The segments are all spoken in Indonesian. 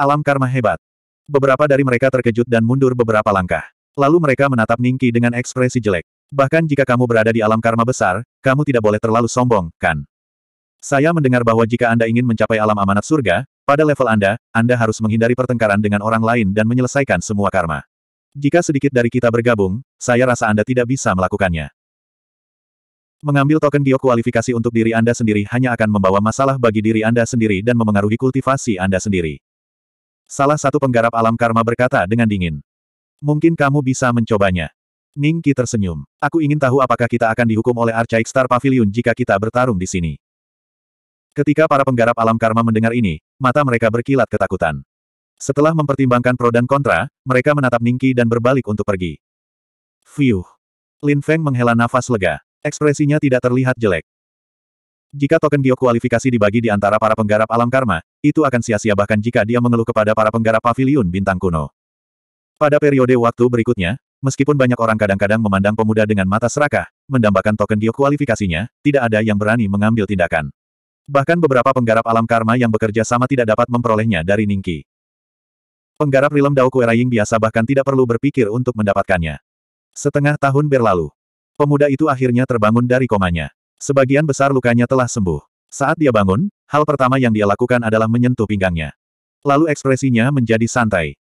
Alam karma hebat. Beberapa dari mereka terkejut dan mundur beberapa langkah. Lalu mereka menatap Ningki dengan ekspresi jelek. Bahkan jika kamu berada di alam karma besar, kamu tidak boleh terlalu sombong, kan? Saya mendengar bahwa jika Anda ingin mencapai alam amanat surga, pada level Anda, Anda harus menghindari pertengkaran dengan orang lain dan menyelesaikan semua karma. Jika sedikit dari kita bergabung, saya rasa Anda tidak bisa melakukannya. Mengambil token Gyo kualifikasi untuk diri Anda sendiri hanya akan membawa masalah bagi diri Anda sendiri dan memengaruhi kultivasi Anda sendiri. Salah satu penggarap alam karma berkata dengan dingin. Mungkin kamu bisa mencobanya. Ning Qi tersenyum. Aku ingin tahu apakah kita akan dihukum oleh Archaic Star Pavilion jika kita bertarung di sini. Ketika para penggarap alam karma mendengar ini, mata mereka berkilat ketakutan. Setelah mempertimbangkan pro dan kontra, mereka menatap Ning Qi dan berbalik untuk pergi. Fiuh. Lin Feng menghela nafas lega. Ekspresinya tidak terlihat jelek. Jika token geokualifikasi kualifikasi dibagi di antara para penggarap alam karma, itu akan sia-sia bahkan jika dia mengeluh kepada para penggarap pavilion bintang kuno. Pada periode waktu berikutnya, meskipun banyak orang kadang-kadang memandang pemuda dengan mata serakah, mendambakan token geokualifikasinya, kualifikasinya, tidak ada yang berani mengambil tindakan. Bahkan beberapa penggarap alam karma yang bekerja sama tidak dapat memperolehnya dari Ningki. Penggarap rilem Dao Kueraying biasa bahkan tidak perlu berpikir untuk mendapatkannya. Setengah tahun berlalu. Pemuda itu akhirnya terbangun dari komanya. Sebagian besar lukanya telah sembuh. Saat dia bangun, hal pertama yang dia lakukan adalah menyentuh pinggangnya. Lalu ekspresinya menjadi santai.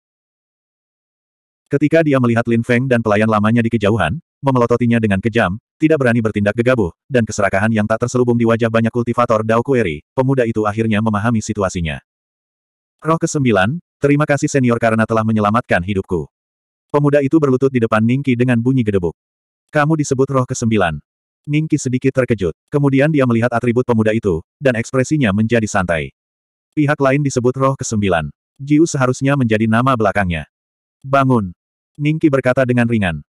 Ketika dia melihat Lin Feng dan pelayan lamanya di kejauhan, memelototinya dengan kejam, tidak berani bertindak gegabah, dan keserakahan yang tak terselubung di wajah banyak kultivator Dao Kueri, pemuda itu akhirnya memahami situasinya. Roh kesembilan, terima kasih senior karena telah menyelamatkan hidupku. Pemuda itu berlutut di depan Ningki dengan bunyi gedebuk. Kamu disebut roh kesembilan. Ningki sedikit terkejut. Kemudian dia melihat atribut pemuda itu, dan ekspresinya menjadi santai. Pihak lain disebut roh kesembilan. Jiu seharusnya menjadi nama belakangnya. Bangun. Ningki berkata dengan ringan.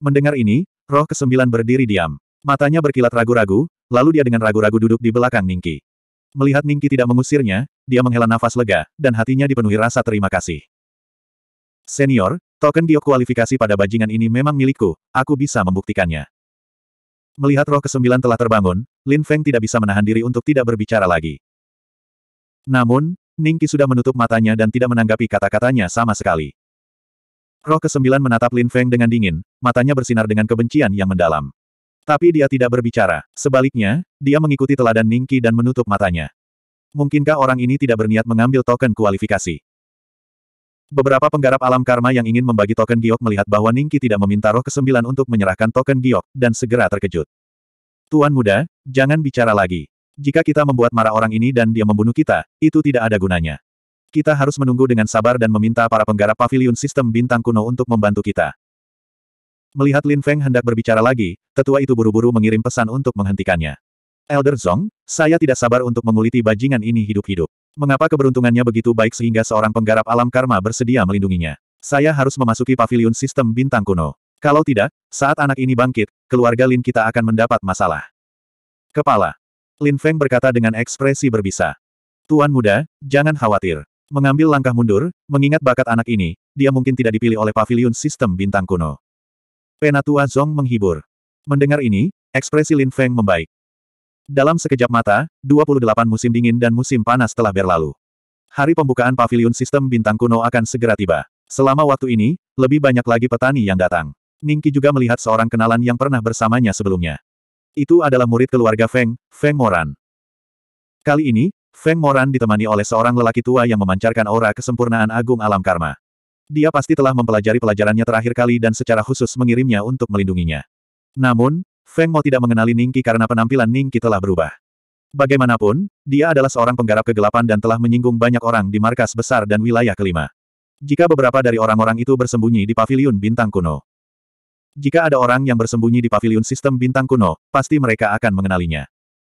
Mendengar ini, roh kesembilan berdiri diam. Matanya berkilat ragu-ragu, lalu dia dengan ragu-ragu duduk di belakang Ningki. Melihat Ningki tidak mengusirnya, dia menghela nafas lega, dan hatinya dipenuhi rasa terima kasih. Senior, token giok kualifikasi pada bajingan ini memang milikku, aku bisa membuktikannya. Melihat roh kesembilan telah terbangun, Lin Feng tidak bisa menahan diri untuk tidak berbicara lagi. Namun, Ningki sudah menutup matanya dan tidak menanggapi kata-katanya sama sekali. Roh kesembilan menatap Lin Feng dengan dingin, matanya bersinar dengan kebencian yang mendalam. Tapi dia tidak berbicara. Sebaliknya, dia mengikuti teladan Ningki dan menutup matanya. Mungkinkah orang ini tidak berniat mengambil token kualifikasi? Beberapa penggarap alam karma yang ingin membagi token giok melihat bahwa Ningki tidak meminta roh kesembilan untuk menyerahkan token giok, dan segera terkejut. Tuan muda, jangan bicara lagi. Jika kita membuat marah orang ini dan dia membunuh kita, itu tidak ada gunanya. Kita harus menunggu dengan sabar dan meminta para penggarap pavilion sistem bintang kuno untuk membantu kita. Melihat Lin Feng hendak berbicara lagi, tetua itu buru-buru mengirim pesan untuk menghentikannya. Elder Zong, saya tidak sabar untuk menguliti bajingan ini hidup-hidup. Mengapa keberuntungannya begitu baik sehingga seorang penggarap alam karma bersedia melindunginya? Saya harus memasuki pavilion sistem bintang kuno. Kalau tidak, saat anak ini bangkit, keluarga Lin kita akan mendapat masalah. Kepala. Lin Feng berkata dengan ekspresi berbisa. Tuan muda, jangan khawatir. Mengambil langkah mundur, mengingat bakat anak ini, dia mungkin tidak dipilih oleh pavilion sistem bintang kuno. Penatua Zong menghibur. Mendengar ini, ekspresi Lin Feng membaik. Dalam sekejap mata, 28 musim dingin dan musim panas telah berlalu. Hari pembukaan pavilion sistem bintang kuno akan segera tiba. Selama waktu ini, lebih banyak lagi petani yang datang. Ningki juga melihat seorang kenalan yang pernah bersamanya sebelumnya. Itu adalah murid keluarga Feng, Feng Moran. Kali ini, Feng Moran ditemani oleh seorang lelaki tua yang memancarkan aura kesempurnaan agung alam karma. Dia pasti telah mempelajari pelajarannya terakhir kali dan secara khusus mengirimnya untuk melindunginya. Namun, Feng Mo tidak mengenali Ningki karena penampilan Ningki telah berubah. Bagaimanapun, dia adalah seorang penggarap kegelapan dan telah menyinggung banyak orang di markas besar dan wilayah kelima. Jika beberapa dari orang-orang itu bersembunyi di paviliun bintang kuno. Jika ada orang yang bersembunyi di paviliun sistem bintang kuno, pasti mereka akan mengenalinya.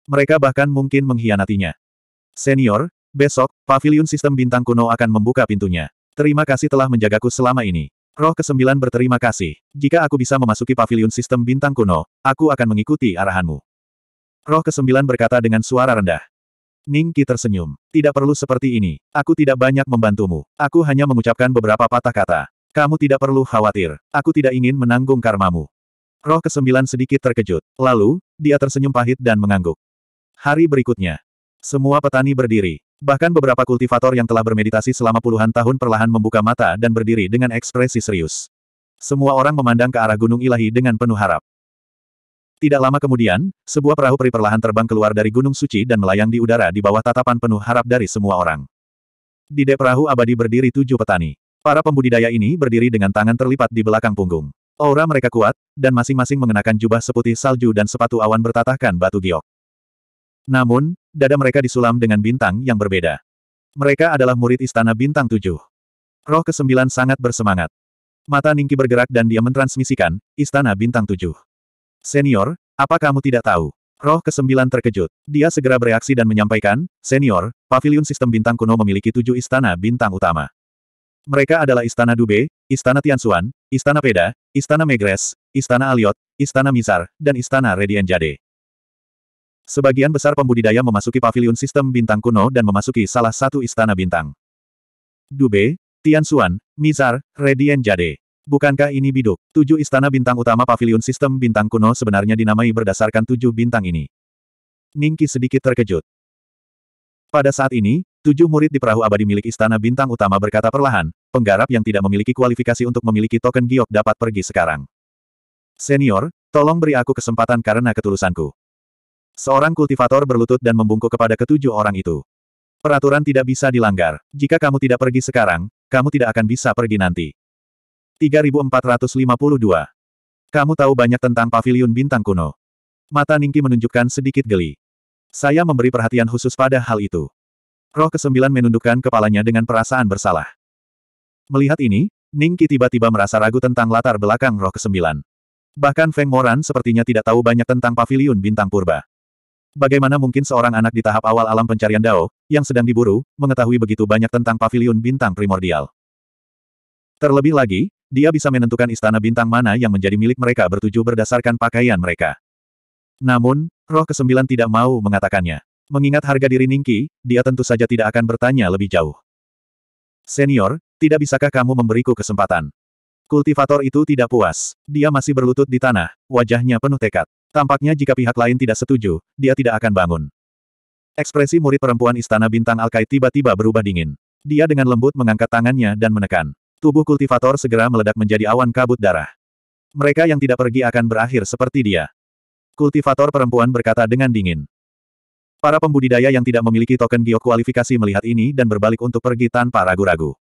Mereka bahkan mungkin mengkhianatinya. Senior, besok, paviliun sistem bintang kuno akan membuka pintunya. Terima kasih telah menjagaku selama ini. Roh kesembilan berterima kasih. Jika aku bisa memasuki pavilion sistem bintang kuno, aku akan mengikuti arahanmu. Roh kesembilan berkata dengan suara rendah. Ning Qi tersenyum. Tidak perlu seperti ini. Aku tidak banyak membantumu. Aku hanya mengucapkan beberapa patah kata. Kamu tidak perlu khawatir. Aku tidak ingin menanggung karmamu. Roh kesembilan sedikit terkejut. Lalu, dia tersenyum pahit dan mengangguk. Hari berikutnya. Semua petani berdiri. Bahkan beberapa kultivator yang telah bermeditasi selama puluhan tahun perlahan membuka mata dan berdiri dengan ekspresi serius. Semua orang memandang ke arah Gunung Ilahi dengan penuh harap. Tidak lama kemudian, sebuah perahu peri perlahan terbang keluar dari Gunung Suci dan melayang di udara di bawah tatapan penuh harap dari semua orang. Di dek perahu abadi berdiri tujuh petani. Para pembudidaya ini berdiri dengan tangan terlipat di belakang punggung. Aura mereka kuat, dan masing-masing mengenakan jubah seputih salju dan sepatu awan bertatahkan batu giok. Namun, dada mereka disulam dengan bintang yang berbeda. Mereka adalah murid istana bintang tujuh. Roh kesembilan sangat bersemangat. Mata Ningki bergerak dan dia mentransmisikan, istana bintang tujuh. Senior, apa kamu tidak tahu? Roh kesembilan terkejut. Dia segera bereaksi dan menyampaikan, Senior, pavilion sistem bintang kuno memiliki tujuh istana bintang utama. Mereka adalah Istana Dube, Istana Tiansuan, Istana Peda, Istana Megres, Istana Aliot, Istana Mizar, dan Istana Redian Jade. Sebagian besar pembudidaya memasuki pavilion sistem bintang kuno dan memasuki salah satu istana bintang. Dube, Tianxuan, Mizar, Redian Jade. Bukankah ini biduk? Tujuh istana bintang utama pavilion sistem bintang kuno sebenarnya dinamai berdasarkan tujuh bintang ini. Ningki sedikit terkejut. Pada saat ini, tujuh murid di perahu abadi milik istana bintang utama berkata perlahan, penggarap yang tidak memiliki kualifikasi untuk memiliki token giok dapat pergi sekarang. Senior, tolong beri aku kesempatan karena ketulusanku. Seorang kultivator berlutut dan membungkuk kepada ketujuh orang itu. Peraturan tidak bisa dilanggar. Jika kamu tidak pergi sekarang, kamu tidak akan bisa pergi nanti. 3452. Kamu tahu banyak tentang paviliun bintang kuno. Mata Ningki menunjukkan sedikit geli. Saya memberi perhatian khusus pada hal itu. Roh kesembilan menundukkan kepalanya dengan perasaan bersalah. Melihat ini, Ningki tiba-tiba merasa ragu tentang latar belakang roh kesembilan. Bahkan Feng Moran sepertinya tidak tahu banyak tentang paviliun bintang purba. Bagaimana mungkin seorang anak di tahap awal alam pencarian Dao, yang sedang diburu, mengetahui begitu banyak tentang paviliun bintang primordial? Terlebih lagi, dia bisa menentukan istana bintang mana yang menjadi milik mereka bertujuh berdasarkan pakaian mereka. Namun, roh kesembilan tidak mau mengatakannya. Mengingat harga diri Ningki, dia tentu saja tidak akan bertanya lebih jauh. Senior, tidak bisakah kamu memberiku kesempatan? Kultivator itu tidak puas. Dia masih berlutut di tanah, wajahnya penuh tekad. Tampaknya jika pihak lain tidak setuju, dia tidak akan bangun. Ekspresi murid perempuan Istana Bintang Alkai tiba-tiba berubah dingin. Dia dengan lembut mengangkat tangannya dan menekan. Tubuh kultivator segera meledak menjadi awan kabut darah. Mereka yang tidak pergi akan berakhir seperti dia. Kultivator perempuan berkata dengan dingin. Para pembudidaya yang tidak memiliki token geokualifikasi melihat ini dan berbalik untuk pergi tanpa ragu-ragu.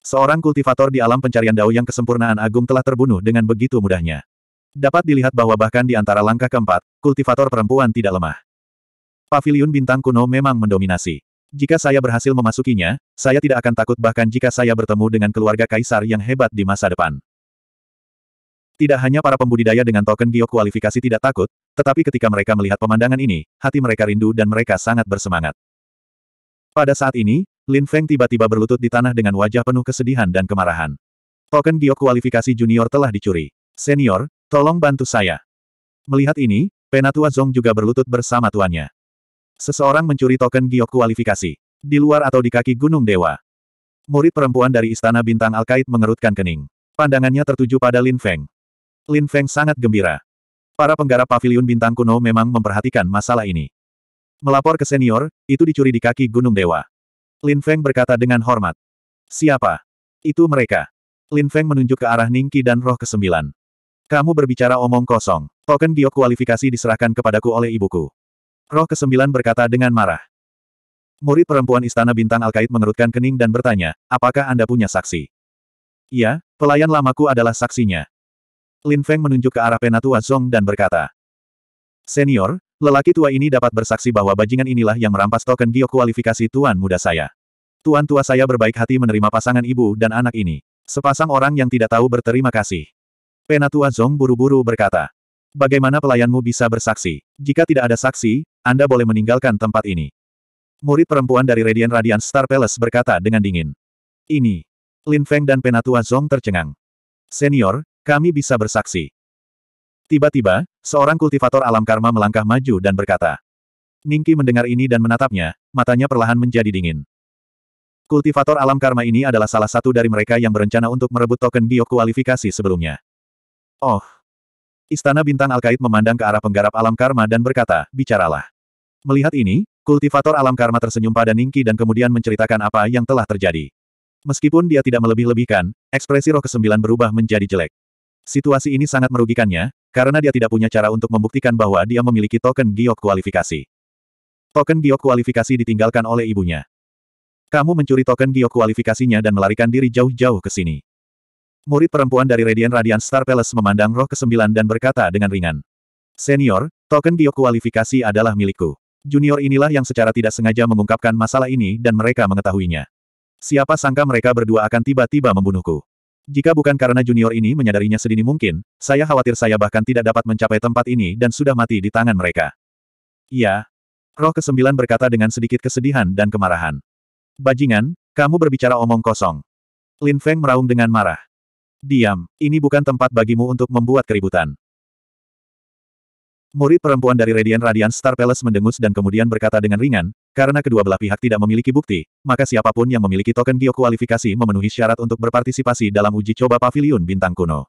Seorang kultivator di alam pencarian dao yang kesempurnaan agung telah terbunuh dengan begitu mudahnya. Dapat dilihat bahwa bahkan di antara langkah keempat, kultivator perempuan tidak lemah. Paviliun bintang kuno memang mendominasi. Jika saya berhasil memasukinya, saya tidak akan takut bahkan jika saya bertemu dengan keluarga kaisar yang hebat di masa depan. Tidak hanya para pembudidaya dengan token geokualifikasi tidak takut, tetapi ketika mereka melihat pemandangan ini, hati mereka rindu dan mereka sangat bersemangat. Pada saat ini, Lin Feng tiba-tiba berlutut di tanah dengan wajah penuh kesedihan dan kemarahan. Token geokualifikasi junior telah dicuri. Senior, Tolong bantu saya. Melihat ini, Penatua Zong juga berlutut bersama tuannya. Seseorang mencuri token giok kualifikasi. Di luar atau di kaki Gunung Dewa. Murid perempuan dari Istana Bintang Alkait mengerutkan kening. Pandangannya tertuju pada Lin Feng. Lin Feng sangat gembira. Para penggarap paviliun bintang kuno memang memperhatikan masalah ini. Melapor ke senior, itu dicuri di kaki Gunung Dewa. Lin Feng berkata dengan hormat. Siapa? Itu mereka. Lin Feng menunjuk ke arah Ningki dan roh kesembilan. Kamu berbicara omong kosong. Token giok kualifikasi diserahkan kepadaku oleh ibuku. Roh kesembilan berkata dengan marah. Murid perempuan istana bintang Alkait mengerutkan kening dan bertanya, apakah Anda punya saksi? Iya, pelayan lamaku adalah saksinya. Lin Feng menunjuk ke arah Penatua Zong dan berkata, Senior, lelaki tua ini dapat bersaksi bahwa bajingan inilah yang merampas token giok kualifikasi tuan muda saya. Tuan tua saya berbaik hati menerima pasangan ibu dan anak ini. Sepasang orang yang tidak tahu berterima kasih. Penatua Zong buru-buru berkata. Bagaimana pelayanmu bisa bersaksi? Jika tidak ada saksi, Anda boleh meninggalkan tempat ini. Murid perempuan dari Radiant Radiant Star Palace berkata dengan dingin. Ini. Lin Feng dan Penatua Zong tercengang. Senior, kami bisa bersaksi. Tiba-tiba, seorang kultivator alam karma melangkah maju dan berkata. Ningki mendengar ini dan menatapnya, matanya perlahan menjadi dingin. Kultivator alam karma ini adalah salah satu dari mereka yang berencana untuk merebut token biokualifikasi kualifikasi sebelumnya. Oh! Istana Bintang Alkait memandang ke arah penggarap alam karma dan berkata, bicaralah. Melihat ini, kultivator alam karma tersenyum pada Ningki dan kemudian menceritakan apa yang telah terjadi. Meskipun dia tidak melebih-lebihkan, ekspresi roh kesembilan berubah menjadi jelek. Situasi ini sangat merugikannya, karena dia tidak punya cara untuk membuktikan bahwa dia memiliki token giok kualifikasi. Token giok kualifikasi ditinggalkan oleh ibunya. Kamu mencuri token giok kualifikasinya dan melarikan diri jauh-jauh ke sini. Murid perempuan dari Radiant Radiant Star Palace memandang roh kesembilan dan berkata dengan ringan. Senior, token biokualifikasi kualifikasi adalah milikku. Junior inilah yang secara tidak sengaja mengungkapkan masalah ini dan mereka mengetahuinya. Siapa sangka mereka berdua akan tiba-tiba membunuhku. Jika bukan karena junior ini menyadarinya sedini mungkin, saya khawatir saya bahkan tidak dapat mencapai tempat ini dan sudah mati di tangan mereka. Iya. Roh kesembilan berkata dengan sedikit kesedihan dan kemarahan. Bajingan, kamu berbicara omong kosong. Lin Feng meraung dengan marah. Diam, ini bukan tempat bagimu untuk membuat keributan. Murid perempuan dari Radian Radian Star Palace mendengus dan kemudian berkata dengan ringan, karena kedua belah pihak tidak memiliki bukti, maka siapapun yang memiliki token geokualifikasi kualifikasi memenuhi syarat untuk berpartisipasi dalam uji coba Pavilion bintang kuno.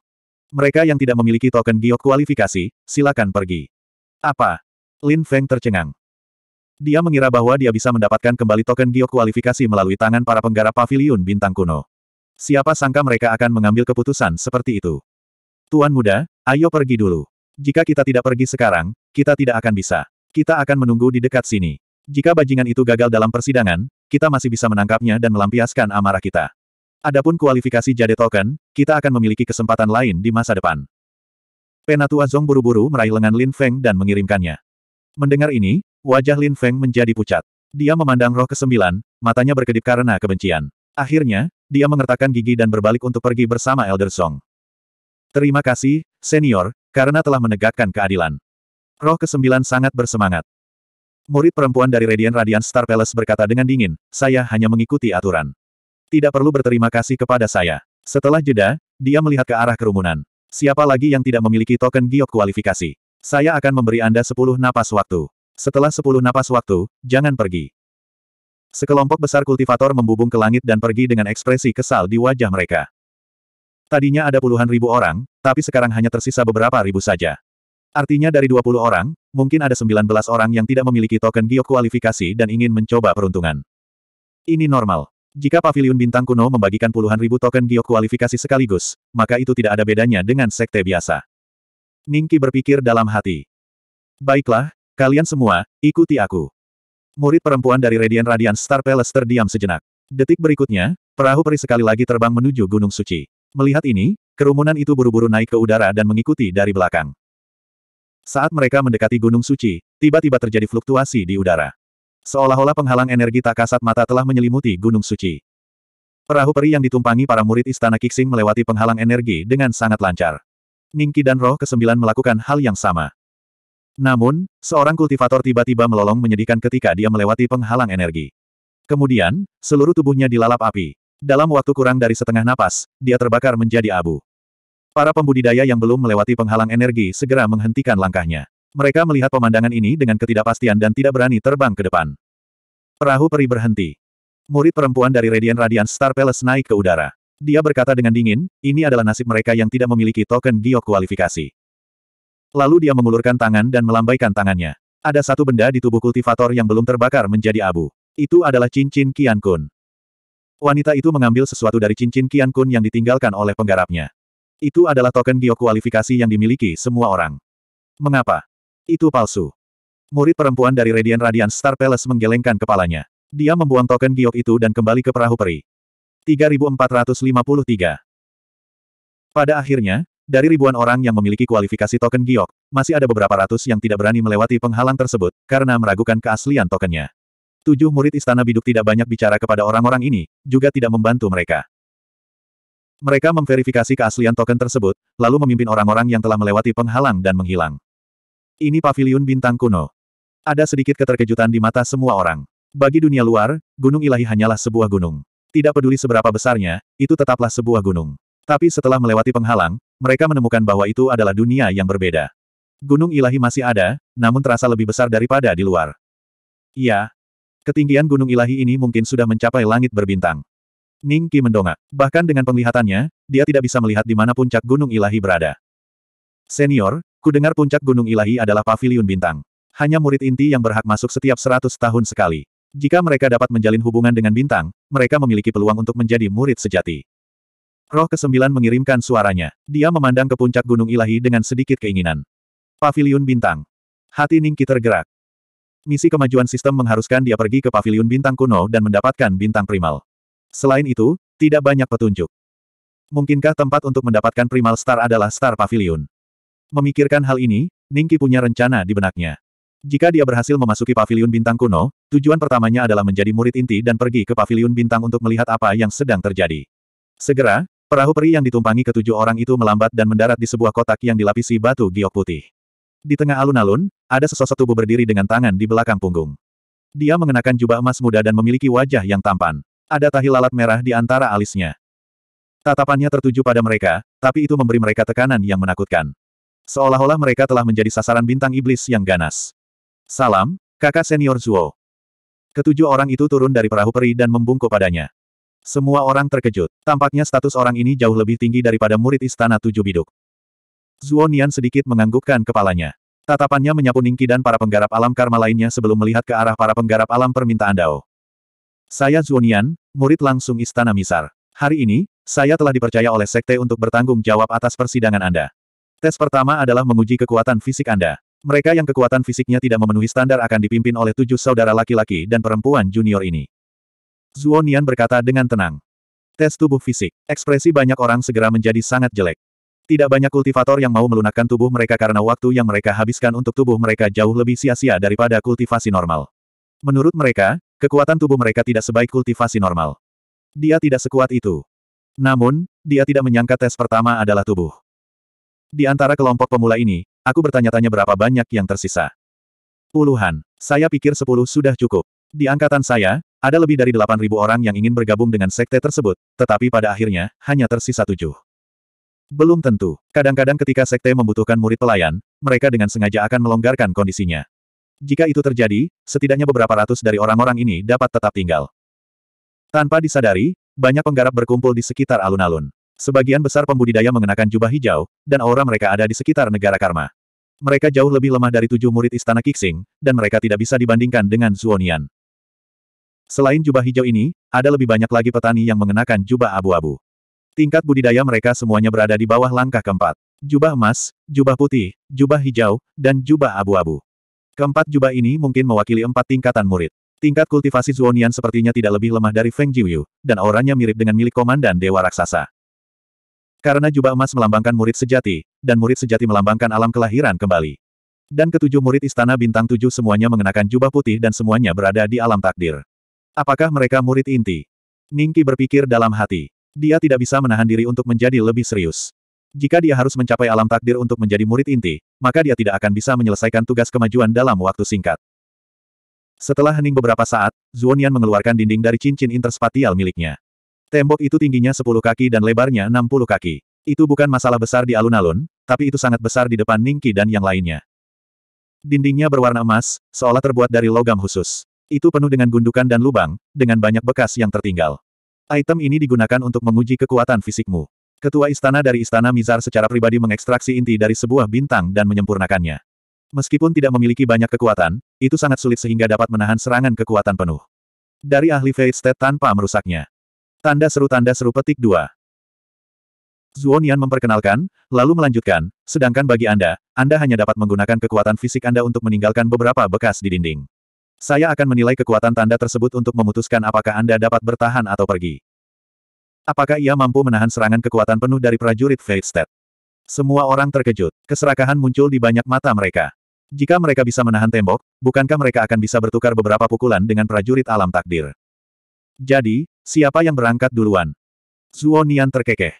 Mereka yang tidak memiliki token geokualifikasi, kualifikasi, silakan pergi. Apa? Lin Feng tercengang. Dia mengira bahwa dia bisa mendapatkan kembali token geokualifikasi kualifikasi melalui tangan para penggarap Pavilion bintang kuno. Siapa sangka mereka akan mengambil keputusan seperti itu. Tuan muda, ayo pergi dulu. Jika kita tidak pergi sekarang, kita tidak akan bisa. Kita akan menunggu di dekat sini. Jika bajingan itu gagal dalam persidangan, kita masih bisa menangkapnya dan melampiaskan amarah kita. Adapun kualifikasi jade token, kita akan memiliki kesempatan lain di masa depan. Penatua Zong buru-buru meraih lengan Lin Feng dan mengirimkannya. Mendengar ini, wajah Lin Feng menjadi pucat. Dia memandang roh kesembilan, matanya berkedip karena kebencian. Akhirnya, dia mengertakkan gigi dan berbalik untuk pergi bersama Elder Song. Terima kasih, senior, karena telah menegakkan keadilan. Roh kesembilan sangat bersemangat. Murid perempuan dari Radiant Radiant Star Palace berkata dengan dingin, saya hanya mengikuti aturan. Tidak perlu berterima kasih kepada saya. Setelah jeda, dia melihat ke arah kerumunan. Siapa lagi yang tidak memiliki token giok kualifikasi? Saya akan memberi Anda 10 napas waktu. Setelah 10 napas waktu, jangan pergi. Sekelompok besar kultivator membubung ke langit dan pergi dengan ekspresi kesal di wajah mereka. Tadinya ada puluhan ribu orang, tapi sekarang hanya tersisa beberapa ribu saja. Artinya dari 20 orang, mungkin ada 19 orang yang tidak memiliki token giok kualifikasi dan ingin mencoba peruntungan. Ini normal. Jika paviliun bintang kuno membagikan puluhan ribu token giok kualifikasi sekaligus, maka itu tidak ada bedanya dengan sekte biasa. Ningki berpikir dalam hati. Baiklah, kalian semua, ikuti aku. Murid perempuan dari Radiant Radian Star Palace terdiam sejenak. Detik berikutnya, perahu peri sekali lagi terbang menuju Gunung Suci. Melihat ini, kerumunan itu buru-buru naik ke udara dan mengikuti dari belakang. Saat mereka mendekati Gunung Suci, tiba-tiba terjadi fluktuasi di udara. Seolah-olah penghalang energi tak kasat mata telah menyelimuti Gunung Suci. Perahu peri yang ditumpangi para murid Istana Kixing melewati penghalang energi dengan sangat lancar. Ningki dan Roh Kesembilan melakukan hal yang sama. Namun, seorang kultivator tiba-tiba melolong menyedihkan ketika dia melewati penghalang energi. Kemudian, seluruh tubuhnya dilalap api. Dalam waktu kurang dari setengah napas, dia terbakar menjadi abu. Para pembudidaya yang belum melewati penghalang energi segera menghentikan langkahnya. Mereka melihat pemandangan ini dengan ketidakpastian dan tidak berani terbang ke depan. Perahu peri berhenti. Murid perempuan dari Radiant Radian Star Palace naik ke udara. Dia berkata dengan dingin, ini adalah nasib mereka yang tidak memiliki token giok kualifikasi. Lalu dia mengulurkan tangan dan melambaikan tangannya. Ada satu benda di tubuh kultivator yang belum terbakar menjadi abu. Itu adalah cincin Qian Kun. Wanita itu mengambil sesuatu dari cincin Qian Kun yang ditinggalkan oleh penggarapnya. Itu adalah token giok kualifikasi yang dimiliki semua orang. Mengapa? Itu palsu. Murid perempuan dari Radian Radian Star Palace menggelengkan kepalanya. Dia membuang token giok itu dan kembali ke perahu peri. 3453. Pada akhirnya, dari ribuan orang yang memiliki kualifikasi token giok, masih ada beberapa ratus yang tidak berani melewati penghalang tersebut, karena meragukan keaslian tokennya. Tujuh murid istana biduk tidak banyak bicara kepada orang-orang ini, juga tidak membantu mereka. Mereka memverifikasi keaslian token tersebut, lalu memimpin orang-orang yang telah melewati penghalang dan menghilang. Ini pavilion bintang kuno. Ada sedikit keterkejutan di mata semua orang. Bagi dunia luar, gunung ilahi hanyalah sebuah gunung. Tidak peduli seberapa besarnya, itu tetaplah sebuah gunung. Tapi setelah melewati penghalang, mereka menemukan bahwa itu adalah dunia yang berbeda. Gunung ilahi masih ada, namun terasa lebih besar daripada di luar. Iya. Ketinggian gunung ilahi ini mungkin sudah mencapai langit berbintang. Ning Qi mendongak. Bahkan dengan penglihatannya, dia tidak bisa melihat di mana puncak gunung ilahi berada. Senior, ku dengar puncak gunung ilahi adalah pavilion bintang. Hanya murid inti yang berhak masuk setiap seratus tahun sekali. Jika mereka dapat menjalin hubungan dengan bintang, mereka memiliki peluang untuk menjadi murid sejati. Roh kesembilan mengirimkan suaranya. Dia memandang ke puncak gunung ilahi dengan sedikit keinginan. Paviliun Bintang. Hati Ningki tergerak. Misi kemajuan sistem mengharuskan dia pergi ke paviliun bintang kuno dan mendapatkan bintang primal. Selain itu, tidak banyak petunjuk. Mungkinkah tempat untuk mendapatkan primal star adalah star pavilion? Memikirkan hal ini, Ningki punya rencana di benaknya. Jika dia berhasil memasuki pavilion bintang kuno, tujuan pertamanya adalah menjadi murid inti dan pergi ke pavilion bintang untuk melihat apa yang sedang terjadi. Segera, Perahu peri yang ditumpangi ketujuh orang itu melambat dan mendarat di sebuah kotak yang dilapisi batu giok putih. Di tengah alun-alun, ada sesosok tubuh berdiri dengan tangan di belakang punggung. Dia mengenakan jubah emas muda dan memiliki wajah yang tampan. Ada tahi lalat merah di antara alisnya. Tatapannya tertuju pada mereka, tapi itu memberi mereka tekanan yang menakutkan. Seolah-olah mereka telah menjadi sasaran bintang iblis yang ganas. Salam, kakak senior Zuo. Ketujuh orang itu turun dari perahu peri dan membungkuk padanya. Semua orang terkejut. Tampaknya status orang ini jauh lebih tinggi daripada murid istana tujuh biduk. Zuo Nian sedikit menganggukkan kepalanya. Tatapannya menyapu Ningki dan para penggarap alam karma lainnya sebelum melihat ke arah para penggarap alam permintaan Dao. Saya Zuo Nian, murid langsung Istana Misar. Hari ini, saya telah dipercaya oleh Sekte untuk bertanggung jawab atas persidangan Anda. Tes pertama adalah menguji kekuatan fisik Anda. Mereka yang kekuatan fisiknya tidak memenuhi standar akan dipimpin oleh tujuh saudara laki-laki dan perempuan junior ini. Zuonian berkata dengan tenang. Tes tubuh fisik. Ekspresi banyak orang segera menjadi sangat jelek. Tidak banyak kultivator yang mau melunakkan tubuh mereka karena waktu yang mereka habiskan untuk tubuh mereka jauh lebih sia-sia daripada kultivasi normal. Menurut mereka, kekuatan tubuh mereka tidak sebaik kultivasi normal. Dia tidak sekuat itu. Namun, dia tidak menyangka tes pertama adalah tubuh. Di antara kelompok pemula ini, aku bertanya-tanya berapa banyak yang tersisa. Puluhan. Saya pikir sepuluh sudah cukup. Di angkatan saya, ada lebih dari 8.000 orang yang ingin bergabung dengan sekte tersebut, tetapi pada akhirnya, hanya tersisa tujuh. Belum tentu. Kadang-kadang ketika sekte membutuhkan murid pelayan, mereka dengan sengaja akan melonggarkan kondisinya. Jika itu terjadi, setidaknya beberapa ratus dari orang-orang ini dapat tetap tinggal. Tanpa disadari, banyak penggarap berkumpul di sekitar alun-alun. Sebagian besar pembudidaya mengenakan jubah hijau, dan aura mereka ada di sekitar negara karma. Mereka jauh lebih lemah dari tujuh murid istana Kixing, dan mereka tidak bisa dibandingkan dengan Zuonian. Selain jubah hijau ini, ada lebih banyak lagi petani yang mengenakan jubah abu-abu. Tingkat budidaya mereka semuanya berada di bawah langkah keempat. Jubah emas, jubah putih, jubah hijau, dan jubah abu-abu. Keempat jubah ini mungkin mewakili empat tingkatan murid. Tingkat kultivasi Zuonian sepertinya tidak lebih lemah dari Feng Jiuyu, dan auranya mirip dengan milik komandan Dewa Raksasa. Karena jubah emas melambangkan murid sejati, dan murid sejati melambangkan alam kelahiran kembali. Dan ketujuh murid Istana Bintang Tujuh semuanya mengenakan jubah putih dan semuanya berada di alam takdir. Apakah mereka murid inti? Ningki berpikir dalam hati. Dia tidak bisa menahan diri untuk menjadi lebih serius. Jika dia harus mencapai alam takdir untuk menjadi murid inti, maka dia tidak akan bisa menyelesaikan tugas kemajuan dalam waktu singkat. Setelah hening beberapa saat, Zuonian mengeluarkan dinding dari cincin interspatial miliknya. Tembok itu tingginya 10 kaki dan lebarnya 60 kaki. Itu bukan masalah besar di alun-alun, tapi itu sangat besar di depan Ningki dan yang lainnya. Dindingnya berwarna emas, seolah terbuat dari logam khusus. Itu penuh dengan gundukan dan lubang, dengan banyak bekas yang tertinggal. Item ini digunakan untuk menguji kekuatan fisikmu. Ketua istana dari istana Mizar secara pribadi mengekstraksi inti dari sebuah bintang dan menyempurnakannya. Meskipun tidak memiliki banyak kekuatan, itu sangat sulit sehingga dapat menahan serangan kekuatan penuh. Dari ahli Fate State tanpa merusaknya. Tanda seru tanda seru petik dua. Zuonian memperkenalkan, lalu melanjutkan, sedangkan bagi Anda, Anda hanya dapat menggunakan kekuatan fisik Anda untuk meninggalkan beberapa bekas di dinding. Saya akan menilai kekuatan tanda tersebut untuk memutuskan apakah Anda dapat bertahan atau pergi. Apakah ia mampu menahan serangan kekuatan penuh dari prajurit Feitstead? Semua orang terkejut. Keserakahan muncul di banyak mata mereka. Jika mereka bisa menahan tembok, bukankah mereka akan bisa bertukar beberapa pukulan dengan prajurit alam takdir? Jadi, siapa yang berangkat duluan? Zuo Nian terkekeh.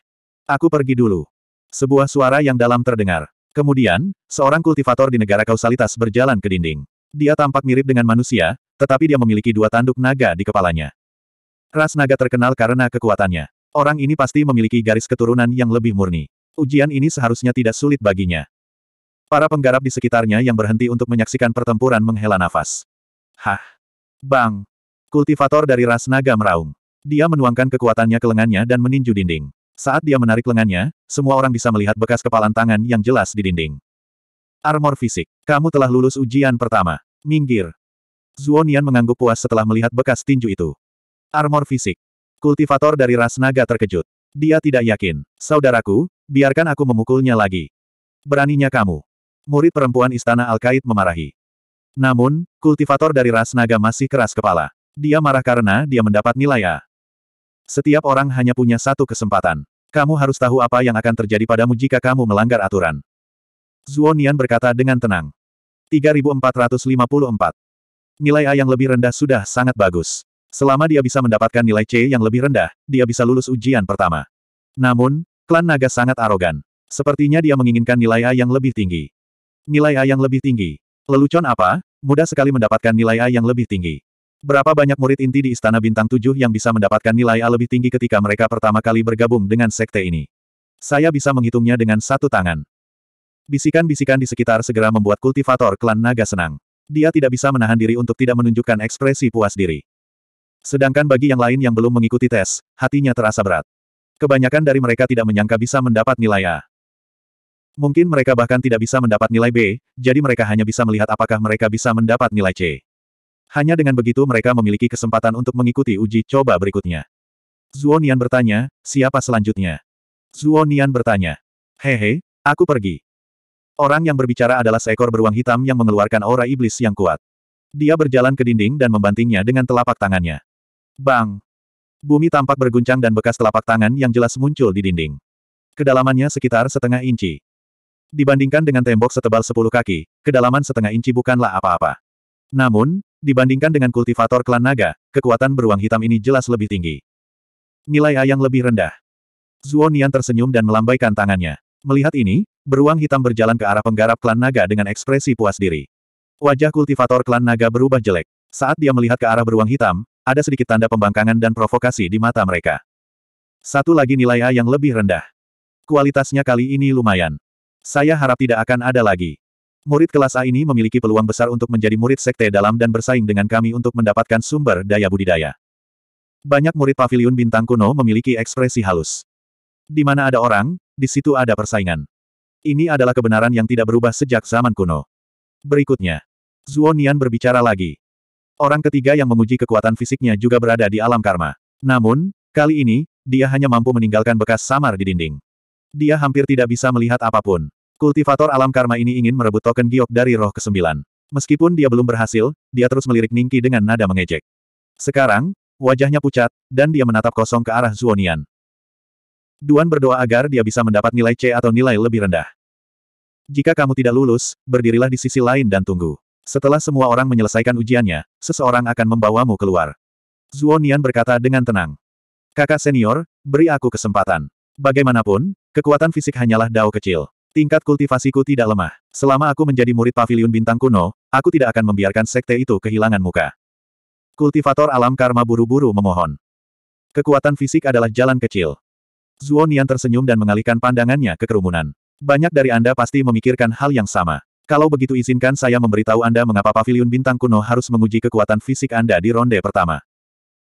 Aku pergi dulu. Sebuah suara yang dalam terdengar. Kemudian, seorang kultivator di negara kausalitas berjalan ke dinding. Dia tampak mirip dengan manusia, tetapi dia memiliki dua tanduk naga di kepalanya. Ras naga terkenal karena kekuatannya. Orang ini pasti memiliki garis keturunan yang lebih murni. Ujian ini seharusnya tidak sulit baginya. Para penggarap di sekitarnya yang berhenti untuk menyaksikan pertempuran menghela nafas. Hah! Bang! Kultivator dari ras naga meraung. Dia menuangkan kekuatannya ke lengannya dan meninju dinding. Saat dia menarik lengannya, semua orang bisa melihat bekas kepalan tangan yang jelas di dinding. Armor fisik. Kamu telah lulus ujian pertama. Minggir. Zuonian mengangguk puas setelah melihat bekas tinju itu. Armor fisik. Kultivator dari ras naga terkejut. Dia tidak yakin. Saudaraku, biarkan aku memukulnya lagi. Beraninya kamu. Murid perempuan istana Alkait memarahi. Namun, kultivator dari ras naga masih keras kepala. Dia marah karena dia mendapat nilai A. Setiap orang hanya punya satu kesempatan. Kamu harus tahu apa yang akan terjadi padamu jika kamu melanggar aturan. Zuonian berkata dengan tenang. 3454. Nilai A yang lebih rendah sudah sangat bagus. Selama dia bisa mendapatkan nilai C yang lebih rendah, dia bisa lulus ujian pertama. Namun, klan naga sangat arogan. Sepertinya dia menginginkan nilai A yang lebih tinggi. Nilai A yang lebih tinggi. Lelucon apa? Mudah sekali mendapatkan nilai A yang lebih tinggi. Berapa banyak murid inti di Istana Bintang 7 yang bisa mendapatkan nilai A lebih tinggi ketika mereka pertama kali bergabung dengan sekte ini? Saya bisa menghitungnya dengan satu tangan. Bisikan-bisikan di sekitar segera membuat kultivator klan naga senang. Dia tidak bisa menahan diri untuk tidak menunjukkan ekspresi puas diri. Sedangkan bagi yang lain yang belum mengikuti tes, hatinya terasa berat. Kebanyakan dari mereka tidak menyangka bisa mendapat nilai A. Mungkin mereka bahkan tidak bisa mendapat nilai B, jadi mereka hanya bisa melihat apakah mereka bisa mendapat nilai C. Hanya dengan begitu mereka memiliki kesempatan untuk mengikuti uji coba berikutnya. Zuo Nian bertanya, siapa selanjutnya? Zuo Nian bertanya, hehe, aku pergi. Orang yang berbicara adalah seekor beruang hitam yang mengeluarkan aura iblis yang kuat. Dia berjalan ke dinding dan membantingnya dengan telapak tangannya. Bang! Bumi tampak berguncang dan bekas telapak tangan yang jelas muncul di dinding. Kedalamannya sekitar setengah inci. Dibandingkan dengan tembok setebal sepuluh kaki, kedalaman setengah inci bukanlah apa-apa. Namun, dibandingkan dengan kultivator klan naga, kekuatan beruang hitam ini jelas lebih tinggi. Nilai A yang lebih rendah. Zuo Nian tersenyum dan melambaikan tangannya. Melihat ini, beruang hitam berjalan ke arah penggarap klan naga dengan ekspresi puas diri. Wajah kultivator klan naga berubah jelek. Saat dia melihat ke arah beruang hitam, ada sedikit tanda pembangkangan dan provokasi di mata mereka. Satu lagi nilai A yang lebih rendah. Kualitasnya kali ini lumayan. Saya harap tidak akan ada lagi. Murid kelas A ini memiliki peluang besar untuk menjadi murid sekte dalam dan bersaing dengan kami untuk mendapatkan sumber daya budidaya. Banyak murid Pavilion bintang kuno memiliki ekspresi halus. Di mana ada orang, di situ ada persaingan. Ini adalah kebenaran yang tidak berubah sejak zaman kuno. Berikutnya, Zhuo Nian berbicara lagi. Orang ketiga yang menguji kekuatan fisiknya juga berada di alam karma. Namun, kali ini, dia hanya mampu meninggalkan bekas samar di dinding. Dia hampir tidak bisa melihat apapun. Kultivator alam karma ini ingin merebut token giok dari roh kesembilan. Meskipun dia belum berhasil, dia terus melirik Ningki dengan nada mengejek. Sekarang, wajahnya pucat, dan dia menatap kosong ke arah Zuonian. Duan berdoa agar dia bisa mendapat nilai C atau nilai lebih rendah. Jika kamu tidak lulus, berdirilah di sisi lain dan tunggu. Setelah semua orang menyelesaikan ujiannya, seseorang akan membawamu keluar. Zuo Nian berkata dengan tenang. Kakak senior, beri aku kesempatan. Bagaimanapun, kekuatan fisik hanyalah dao kecil. Tingkat kultivasiku tidak lemah. Selama aku menjadi murid pavilion bintang kuno, aku tidak akan membiarkan sekte itu kehilangan muka. Kultivator alam karma buru-buru memohon. Kekuatan fisik adalah jalan kecil. Zuo Nian tersenyum dan mengalihkan pandangannya ke kerumunan. Banyak dari Anda pasti memikirkan hal yang sama. Kalau begitu izinkan saya memberitahu Anda mengapa pavilion bintang kuno harus menguji kekuatan fisik Anda di ronde pertama.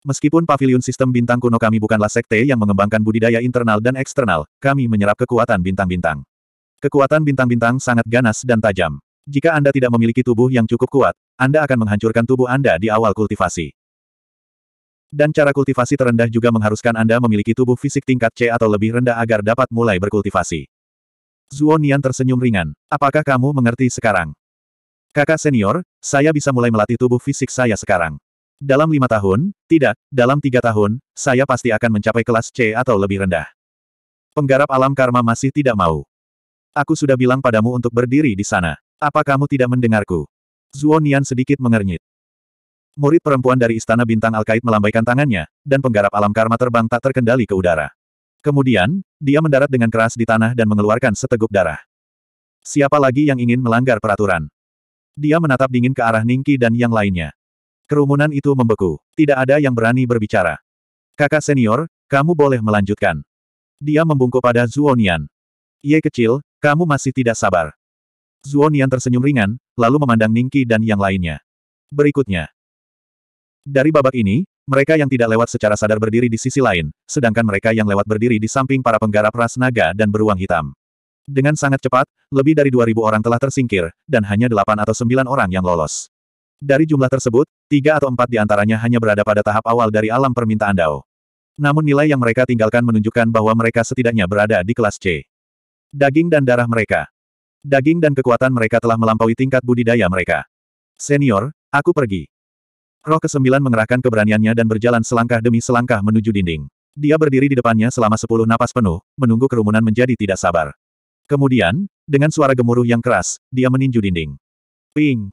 Meskipun pavilion sistem bintang kuno kami bukanlah sekte yang mengembangkan budidaya internal dan eksternal, kami menyerap kekuatan bintang-bintang. Kekuatan bintang-bintang sangat ganas dan tajam. Jika Anda tidak memiliki tubuh yang cukup kuat, Anda akan menghancurkan tubuh Anda di awal kultivasi. Dan cara kultivasi terendah juga mengharuskan Anda memiliki tubuh fisik tingkat C atau lebih rendah agar dapat mulai berkultivasi. Zuo Nian tersenyum ringan. Apakah kamu mengerti sekarang? Kakak senior, saya bisa mulai melatih tubuh fisik saya sekarang. Dalam lima tahun, tidak, dalam tiga tahun, saya pasti akan mencapai kelas C atau lebih rendah. Penggarap alam karma masih tidak mau. Aku sudah bilang padamu untuk berdiri di sana. Apa kamu tidak mendengarku? Zuo Nian sedikit mengernyit. Murid perempuan dari Istana Bintang Alkait melambaikan tangannya, dan penggarap alam karma terbang tak terkendali ke udara. Kemudian, dia mendarat dengan keras di tanah dan mengeluarkan seteguk darah. Siapa lagi yang ingin melanggar peraturan? Dia menatap dingin ke arah Ningki dan yang lainnya. Kerumunan itu membeku. Tidak ada yang berani berbicara. Kakak senior, kamu boleh melanjutkan. Dia membungkuk pada Zuonian. Ye kecil, kamu masih tidak sabar. Zuonian tersenyum ringan, lalu memandang Ningki dan yang lainnya. Berikutnya, dari babak ini, mereka yang tidak lewat secara sadar berdiri di sisi lain, sedangkan mereka yang lewat berdiri di samping para penggarap ras naga dan beruang hitam. Dengan sangat cepat, lebih dari 2.000 orang telah tersingkir, dan hanya 8 atau 9 orang yang lolos. Dari jumlah tersebut, tiga atau empat di antaranya hanya berada pada tahap awal dari alam permintaan Dao. Namun nilai yang mereka tinggalkan menunjukkan bahwa mereka setidaknya berada di kelas C. Daging dan darah mereka. Daging dan kekuatan mereka telah melampaui tingkat budidaya mereka. Senior, aku pergi. Roh kesembilan mengerahkan keberaniannya dan berjalan selangkah demi selangkah menuju dinding. Dia berdiri di depannya selama sepuluh napas penuh, menunggu kerumunan menjadi tidak sabar. Kemudian, dengan suara gemuruh yang keras, dia meninju dinding. Ping!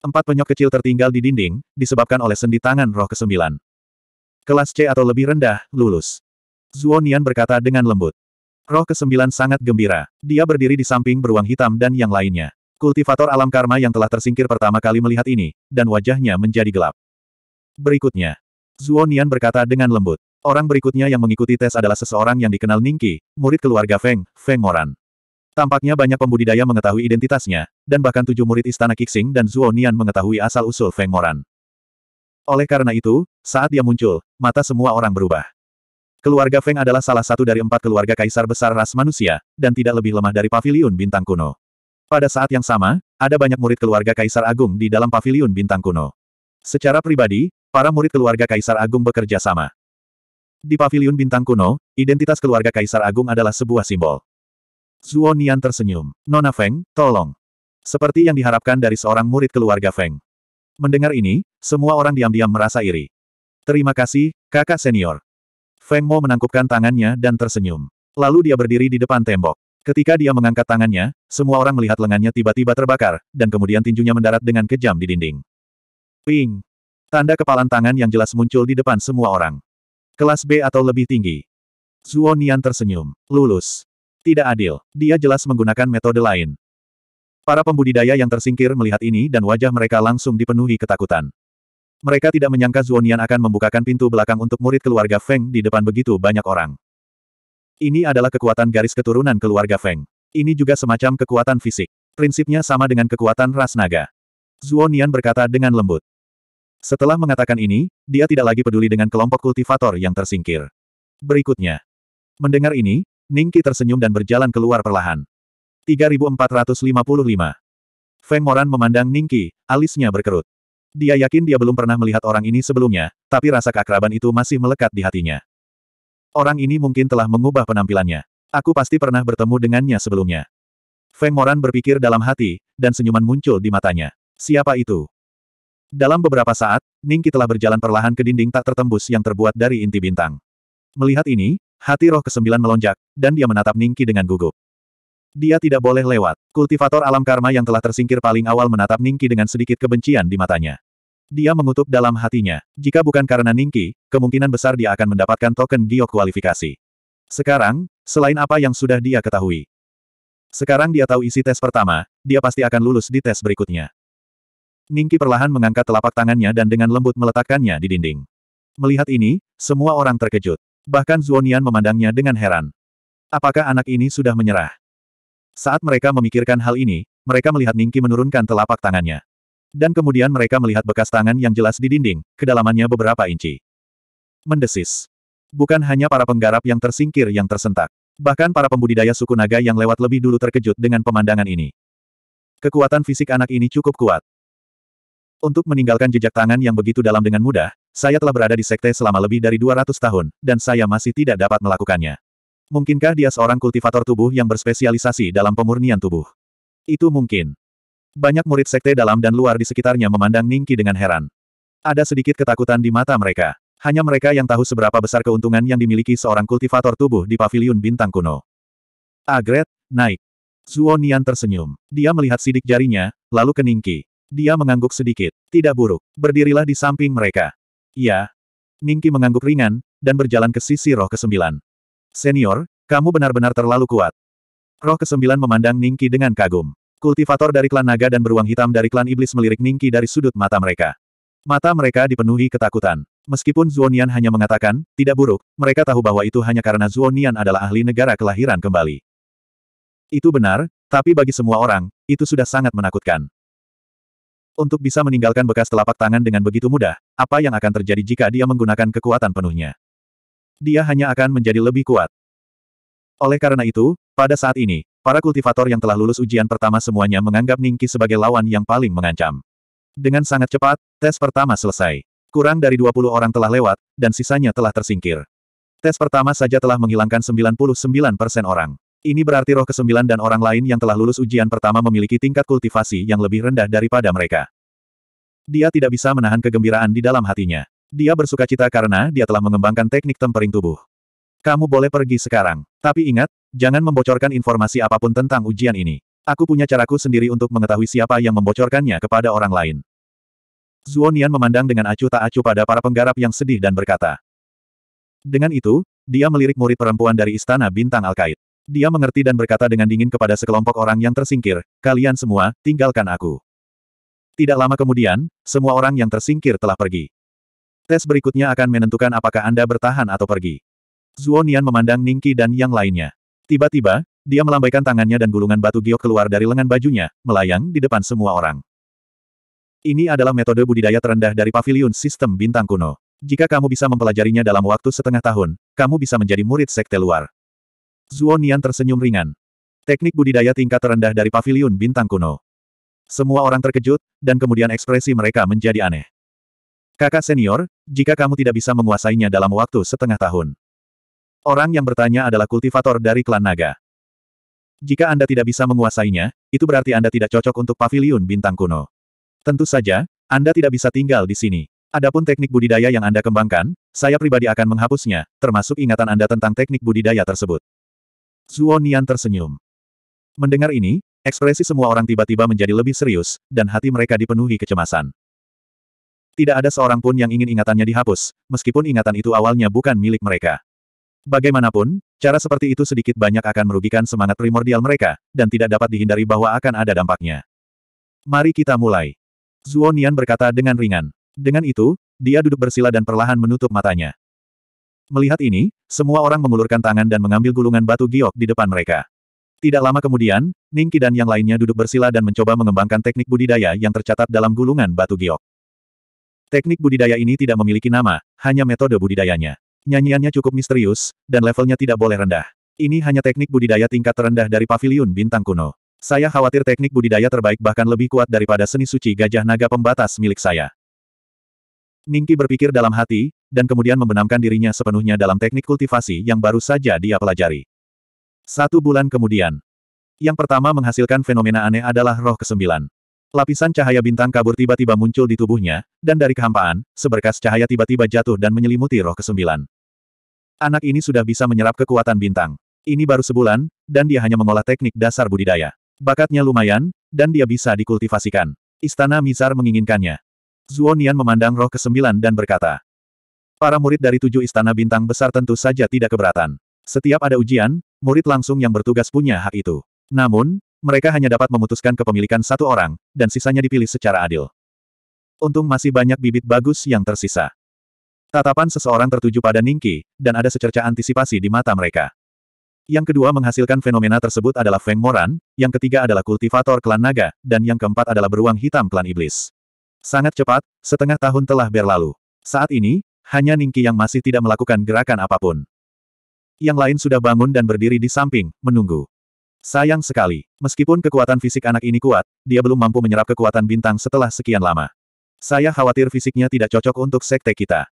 Empat penyok kecil tertinggal di dinding, disebabkan oleh sendi tangan roh kesembilan. Kelas C atau lebih rendah, lulus. Zuonian berkata dengan lembut. Roh kesembilan sangat gembira. Dia berdiri di samping beruang hitam dan yang lainnya. Kultivator alam karma yang telah tersingkir pertama kali melihat ini, dan wajahnya menjadi gelap. Berikutnya. Zuonian berkata dengan lembut. Orang berikutnya yang mengikuti tes adalah seseorang yang dikenal Ningki, murid keluarga Feng, Feng Moran. Tampaknya banyak pembudidaya mengetahui identitasnya, dan bahkan tujuh murid istana Kixing dan Nian mengetahui asal-usul Feng Moran. Oleh karena itu, saat dia muncul, mata semua orang berubah. Keluarga Feng adalah salah satu dari empat keluarga kaisar besar ras manusia, dan tidak lebih lemah dari pavilion bintang kuno. Pada saat yang sama, ada banyak murid keluarga Kaisar Agung di dalam paviliun bintang kuno. Secara pribadi, para murid keluarga Kaisar Agung bekerja sama. Di paviliun bintang kuno, identitas keluarga Kaisar Agung adalah sebuah simbol. Zuo Nian tersenyum. Nona Feng, tolong. Seperti yang diharapkan dari seorang murid keluarga Feng. Mendengar ini, semua orang diam-diam merasa iri. Terima kasih, kakak senior. Feng Mo menangkupkan tangannya dan tersenyum. Lalu dia berdiri di depan tembok. Ketika dia mengangkat tangannya, semua orang melihat lengannya tiba-tiba terbakar, dan kemudian tinjunya mendarat dengan kejam di dinding. Ping! Tanda kepalan tangan yang jelas muncul di depan semua orang. Kelas B atau lebih tinggi. Zuo Nian tersenyum. Lulus. Tidak adil. Dia jelas menggunakan metode lain. Para pembudidaya yang tersingkir melihat ini dan wajah mereka langsung dipenuhi ketakutan. Mereka tidak menyangka Zuonian akan membukakan pintu belakang untuk murid keluarga Feng di depan begitu banyak orang. Ini adalah kekuatan garis keturunan keluarga Feng. Ini juga semacam kekuatan fisik. Prinsipnya sama dengan kekuatan ras naga. Zuo Nian berkata dengan lembut. Setelah mengatakan ini, dia tidak lagi peduli dengan kelompok kultivator yang tersingkir. Berikutnya. Mendengar ini, Ningki tersenyum dan berjalan keluar perlahan. 3455 Feng Moran memandang Ningki, alisnya berkerut. Dia yakin dia belum pernah melihat orang ini sebelumnya, tapi rasa keakraban itu masih melekat di hatinya. Orang ini mungkin telah mengubah penampilannya. Aku pasti pernah bertemu dengannya sebelumnya. Feng Moran berpikir dalam hati, dan senyuman muncul di matanya. Siapa itu? Dalam beberapa saat, Ningki telah berjalan perlahan ke dinding tak tertembus yang terbuat dari inti bintang. Melihat ini, hati roh kesembilan melonjak, dan dia menatap Ningki dengan gugup. Dia tidak boleh lewat. Kultivator alam karma yang telah tersingkir paling awal menatap Ningki dengan sedikit kebencian di matanya. Dia mengutuk dalam hatinya, jika bukan karena Ningki, kemungkinan besar dia akan mendapatkan token Gio kualifikasi. Sekarang, selain apa yang sudah dia ketahui. Sekarang dia tahu isi tes pertama, dia pasti akan lulus di tes berikutnya. Ningki perlahan mengangkat telapak tangannya dan dengan lembut meletakkannya di dinding. Melihat ini, semua orang terkejut. Bahkan Zuonian memandangnya dengan heran. Apakah anak ini sudah menyerah? Saat mereka memikirkan hal ini, mereka melihat Ningki menurunkan telapak tangannya. Dan kemudian mereka melihat bekas tangan yang jelas di dinding, kedalamannya beberapa inci. Mendesis. Bukan hanya para penggarap yang tersingkir yang tersentak. Bahkan para pembudidaya suku naga yang lewat lebih dulu terkejut dengan pemandangan ini. Kekuatan fisik anak ini cukup kuat. Untuk meninggalkan jejak tangan yang begitu dalam dengan mudah, saya telah berada di sekte selama lebih dari 200 tahun, dan saya masih tidak dapat melakukannya. Mungkinkah dia seorang kultivator tubuh yang berspesialisasi dalam pemurnian tubuh? Itu mungkin. Banyak murid sekte dalam dan luar di sekitarnya memandang Ningki dengan heran. Ada sedikit ketakutan di mata mereka. Hanya mereka yang tahu seberapa besar keuntungan yang dimiliki seorang kultivator tubuh di paviliun bintang kuno. Agret, naik. Zuo Nian tersenyum. Dia melihat sidik jarinya, lalu ke Ningki. Dia mengangguk sedikit. Tidak buruk. Berdirilah di samping mereka. Ya. Ningki mengangguk ringan, dan berjalan ke sisi roh kesembilan. Senior, kamu benar-benar terlalu kuat. Roh kesembilan memandang Ningki dengan kagum. Kultivator dari klan naga dan beruang hitam dari klan iblis melirik Ningki dari sudut mata mereka. Mata mereka dipenuhi ketakutan. Meskipun Zuonian hanya mengatakan, tidak buruk, mereka tahu bahwa itu hanya karena Zuonian adalah ahli negara kelahiran kembali. Itu benar, tapi bagi semua orang, itu sudah sangat menakutkan. Untuk bisa meninggalkan bekas telapak tangan dengan begitu mudah, apa yang akan terjadi jika dia menggunakan kekuatan penuhnya? Dia hanya akan menjadi lebih kuat. Oleh karena itu, pada saat ini, para kultivator yang telah lulus ujian pertama semuanya menganggap Ningki sebagai lawan yang paling mengancam. Dengan sangat cepat, tes pertama selesai. Kurang dari 20 orang telah lewat, dan sisanya telah tersingkir. Tes pertama saja telah menghilangkan 99% orang. Ini berarti roh ke-9 dan orang lain yang telah lulus ujian pertama memiliki tingkat kultivasi yang lebih rendah daripada mereka. Dia tidak bisa menahan kegembiraan di dalam hatinya. Dia bersuka cita karena dia telah mengembangkan teknik tempering tubuh. Kamu boleh pergi sekarang. Tapi ingat, jangan membocorkan informasi apapun tentang ujian ini. Aku punya caraku sendiri untuk mengetahui siapa yang membocorkannya kepada orang lain. Zuonian memandang dengan acuh tak acuh pada para penggarap yang sedih dan berkata. Dengan itu, dia melirik murid perempuan dari Istana Bintang Alkait. Dia mengerti dan berkata dengan dingin kepada sekelompok orang yang tersingkir, kalian semua, tinggalkan aku. Tidak lama kemudian, semua orang yang tersingkir telah pergi. Tes berikutnya akan menentukan apakah Anda bertahan atau pergi. Zuonian memandang Ningki dan yang lainnya. Tiba-tiba, dia melambaikan tangannya dan gulungan batu giok keluar dari lengan bajunya, melayang di depan semua orang. Ini adalah metode budidaya terendah dari pavilion sistem bintang kuno. Jika kamu bisa mempelajarinya dalam waktu setengah tahun, kamu bisa menjadi murid sekte luar. Zuonian tersenyum ringan. Teknik budidaya tingkat terendah dari pavilion bintang kuno. Semua orang terkejut, dan kemudian ekspresi mereka menjadi aneh. Kakak senior, jika kamu tidak bisa menguasainya dalam waktu setengah tahun, Orang yang bertanya adalah kultivator dari klan naga. Jika Anda tidak bisa menguasainya, itu berarti Anda tidak cocok untuk paviliun bintang kuno. Tentu saja, Anda tidak bisa tinggal di sini. Adapun teknik budidaya yang Anda kembangkan, saya pribadi akan menghapusnya, termasuk ingatan Anda tentang teknik budidaya tersebut. Zuo Nian tersenyum. Mendengar ini, ekspresi semua orang tiba-tiba menjadi lebih serius, dan hati mereka dipenuhi kecemasan. Tidak ada seorang pun yang ingin ingatannya dihapus, meskipun ingatan itu awalnya bukan milik mereka. Bagaimanapun, cara seperti itu sedikit banyak akan merugikan semangat primordial mereka, dan tidak dapat dihindari bahwa akan ada dampaknya. Mari kita mulai. Zuonian Nian berkata dengan ringan. Dengan itu, dia duduk bersila dan perlahan menutup matanya. Melihat ini, semua orang mengulurkan tangan dan mengambil gulungan batu giok di depan mereka. Tidak lama kemudian, Ningki dan yang lainnya duduk bersila dan mencoba mengembangkan teknik budidaya yang tercatat dalam gulungan batu giok. Teknik budidaya ini tidak memiliki nama, hanya metode budidayanya. Nyanyiannya cukup misterius, dan levelnya tidak boleh rendah. Ini hanya teknik budidaya tingkat terendah dari paviliun bintang kuno. Saya khawatir teknik budidaya terbaik bahkan lebih kuat daripada seni suci gajah naga pembatas milik saya. Ningki berpikir dalam hati, dan kemudian membenamkan dirinya sepenuhnya dalam teknik kultivasi yang baru saja dia pelajari. Satu bulan kemudian. Yang pertama menghasilkan fenomena aneh adalah roh kesembilan. Lapisan cahaya bintang kabur tiba-tiba muncul di tubuhnya, dan dari kehampaan, seberkas cahaya tiba-tiba jatuh dan menyelimuti roh kesembilan. Anak ini sudah bisa menyerap kekuatan bintang. Ini baru sebulan, dan dia hanya mengolah teknik dasar budidaya. Bakatnya lumayan, dan dia bisa dikultivasikan. Istana Mizar menginginkannya. Zuonian memandang roh kesembilan dan berkata, Para murid dari tujuh istana bintang besar tentu saja tidak keberatan. Setiap ada ujian, murid langsung yang bertugas punya hak itu. Namun, mereka hanya dapat memutuskan kepemilikan satu orang, dan sisanya dipilih secara adil. Untung masih banyak bibit bagus yang tersisa. Tatapan seseorang tertuju pada Ningki, dan ada secerca antisipasi di mata mereka. Yang kedua menghasilkan fenomena tersebut adalah Feng Moran, yang ketiga adalah kultivator klan naga, dan yang keempat adalah beruang hitam klan iblis. Sangat cepat, setengah tahun telah berlalu. Saat ini, hanya Ningki yang masih tidak melakukan gerakan apapun. Yang lain sudah bangun dan berdiri di samping, menunggu. Sayang sekali, meskipun kekuatan fisik anak ini kuat, dia belum mampu menyerap kekuatan bintang setelah sekian lama. Saya khawatir fisiknya tidak cocok untuk sekte kita.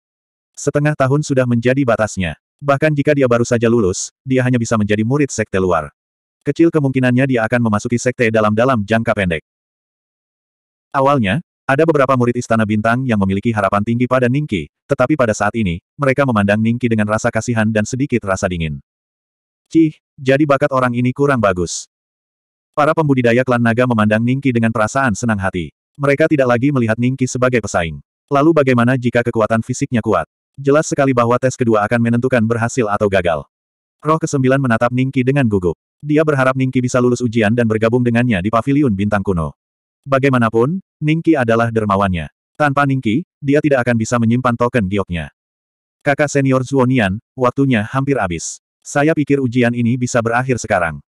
Setengah tahun sudah menjadi batasnya. Bahkan jika dia baru saja lulus, dia hanya bisa menjadi murid sekte luar. Kecil kemungkinannya dia akan memasuki sekte dalam-dalam jangka pendek. Awalnya, ada beberapa murid Istana Bintang yang memiliki harapan tinggi pada Ningki, tetapi pada saat ini, mereka memandang Ningki dengan rasa kasihan dan sedikit rasa dingin. Cih, jadi bakat orang ini kurang bagus. Para pembudidaya klan naga memandang Ningki dengan perasaan senang hati. Mereka tidak lagi melihat Ningki sebagai pesaing. Lalu bagaimana jika kekuatan fisiknya kuat? Jelas sekali bahwa tes kedua akan menentukan berhasil atau gagal. Roh kesembilan menatap Ningki dengan gugup. Dia berharap Ningki bisa lulus ujian dan bergabung dengannya di paviliun bintang kuno. Bagaimanapun, Ningki adalah dermawannya. Tanpa Ningki, dia tidak akan bisa menyimpan token gioknya. Kakak senior Zuonian, waktunya hampir habis. Saya pikir ujian ini bisa berakhir sekarang.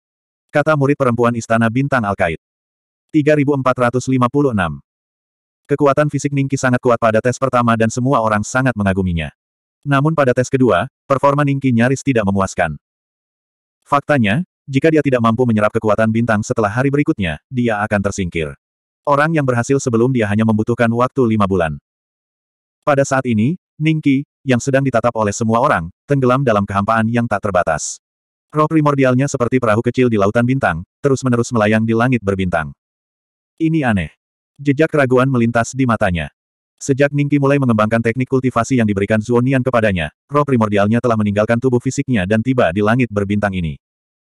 Kata murid perempuan Istana Bintang Alkait. 3456 Kekuatan fisik Ningki sangat kuat pada tes pertama dan semua orang sangat mengaguminya. Namun pada tes kedua, performa Ningki nyaris tidak memuaskan. Faktanya, jika dia tidak mampu menyerap kekuatan bintang setelah hari berikutnya, dia akan tersingkir. Orang yang berhasil sebelum dia hanya membutuhkan waktu lima bulan. Pada saat ini, Ningki, yang sedang ditatap oleh semua orang, tenggelam dalam kehampaan yang tak terbatas. Roh primordialnya seperti perahu kecil di lautan bintang, terus-menerus melayang di langit berbintang. Ini aneh. Jejak keraguan melintas di matanya. Sejak Ningki mulai mengembangkan teknik kultivasi yang diberikan Zuonian kepadanya, roh primordialnya telah meninggalkan tubuh fisiknya dan tiba di langit berbintang ini.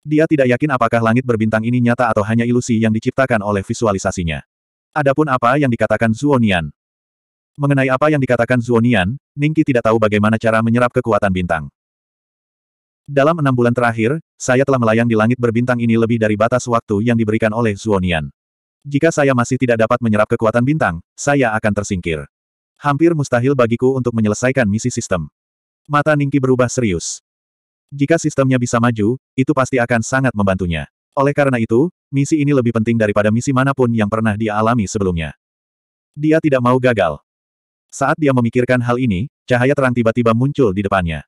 Dia tidak yakin apakah langit berbintang ini nyata atau hanya ilusi yang diciptakan oleh visualisasinya. Adapun apa yang dikatakan Zuonian. Mengenai apa yang dikatakan Zuonian, Ningki tidak tahu bagaimana cara menyerap kekuatan bintang. Dalam enam bulan terakhir, saya telah melayang di langit berbintang ini lebih dari batas waktu yang diberikan oleh Zuonian. Jika saya masih tidak dapat menyerap kekuatan bintang, saya akan tersingkir. Hampir mustahil bagiku untuk menyelesaikan misi sistem. Mata Ningki berubah serius. Jika sistemnya bisa maju, itu pasti akan sangat membantunya. Oleh karena itu, misi ini lebih penting daripada misi manapun yang pernah dia alami sebelumnya. Dia tidak mau gagal. Saat dia memikirkan hal ini, cahaya terang tiba-tiba muncul di depannya.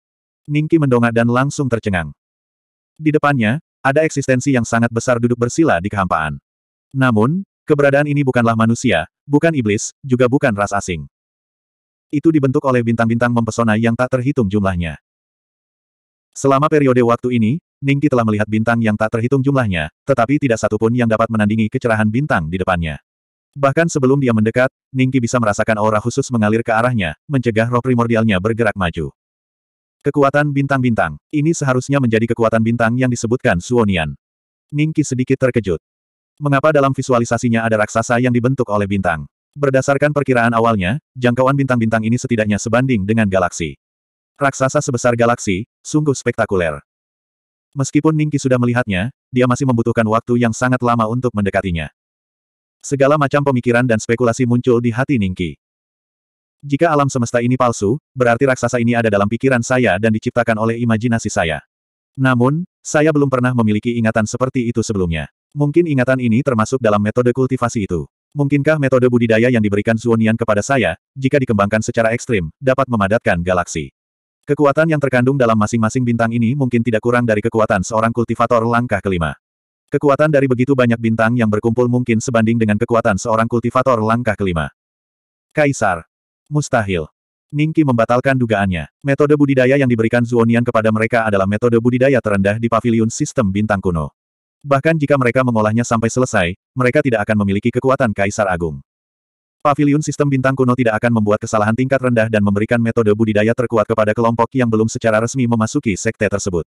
Ningki mendongak dan langsung tercengang. Di depannya, ada eksistensi yang sangat besar duduk bersila di kehampaan. Namun, keberadaan ini bukanlah manusia, bukan iblis, juga bukan ras asing. Itu dibentuk oleh bintang-bintang mempesona yang tak terhitung jumlahnya. Selama periode waktu ini, Ningki telah melihat bintang yang tak terhitung jumlahnya, tetapi tidak satu pun yang dapat menandingi kecerahan bintang di depannya. Bahkan sebelum dia mendekat, Ningki bisa merasakan aura khusus mengalir ke arahnya, mencegah roh primordialnya bergerak maju. Kekuatan bintang-bintang, ini seharusnya menjadi kekuatan bintang yang disebutkan Suonian. Ningki sedikit terkejut. Mengapa dalam visualisasinya ada raksasa yang dibentuk oleh bintang? Berdasarkan perkiraan awalnya, jangkauan bintang-bintang ini setidaknya sebanding dengan galaksi. Raksasa sebesar galaksi, sungguh spektakuler. Meskipun Ningki sudah melihatnya, dia masih membutuhkan waktu yang sangat lama untuk mendekatinya. Segala macam pemikiran dan spekulasi muncul di hati Ningki. Jika alam semesta ini palsu, berarti raksasa ini ada dalam pikiran saya dan diciptakan oleh imajinasi saya. Namun, saya belum pernah memiliki ingatan seperti itu sebelumnya. Mungkin ingatan ini termasuk dalam metode kultivasi itu. Mungkinkah metode budidaya yang diberikan Zuonian kepada saya, jika dikembangkan secara ekstrim, dapat memadatkan galaksi? Kekuatan yang terkandung dalam masing-masing bintang ini mungkin tidak kurang dari kekuatan seorang kultivator langkah kelima. Kekuatan dari begitu banyak bintang yang berkumpul mungkin sebanding dengan kekuatan seorang kultivator langkah kelima. Kaisar. Mustahil. Ningki membatalkan dugaannya. Metode budidaya yang diberikan Zuonian kepada mereka adalah metode budidaya terendah di pavilion sistem bintang kuno. Bahkan jika mereka mengolahnya sampai selesai, mereka tidak akan memiliki kekuatan Kaisar Agung. Paviliun sistem bintang kuno tidak akan membuat kesalahan tingkat rendah dan memberikan metode budidaya terkuat kepada kelompok yang belum secara resmi memasuki sekte tersebut.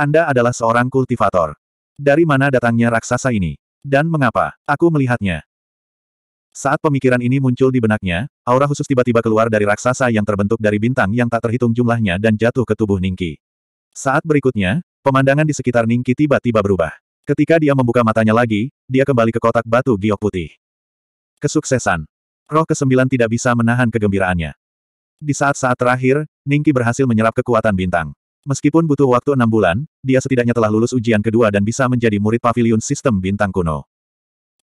Anda adalah seorang kultivator. Dari mana datangnya raksasa ini? Dan mengapa? Aku melihatnya. Saat pemikiran ini muncul di benaknya, aura khusus tiba-tiba keluar dari raksasa yang terbentuk dari bintang yang tak terhitung jumlahnya dan jatuh ke tubuh Ningki. Saat berikutnya, Pemandangan di sekitar Ningki tiba-tiba berubah. Ketika dia membuka matanya lagi, dia kembali ke kotak batu giok putih. Kesuksesan. Roh kesembilan tidak bisa menahan kegembiraannya. Di saat-saat terakhir, Ningki berhasil menyerap kekuatan bintang. Meskipun butuh waktu enam bulan, dia setidaknya telah lulus ujian kedua dan bisa menjadi murid pavilion sistem bintang kuno.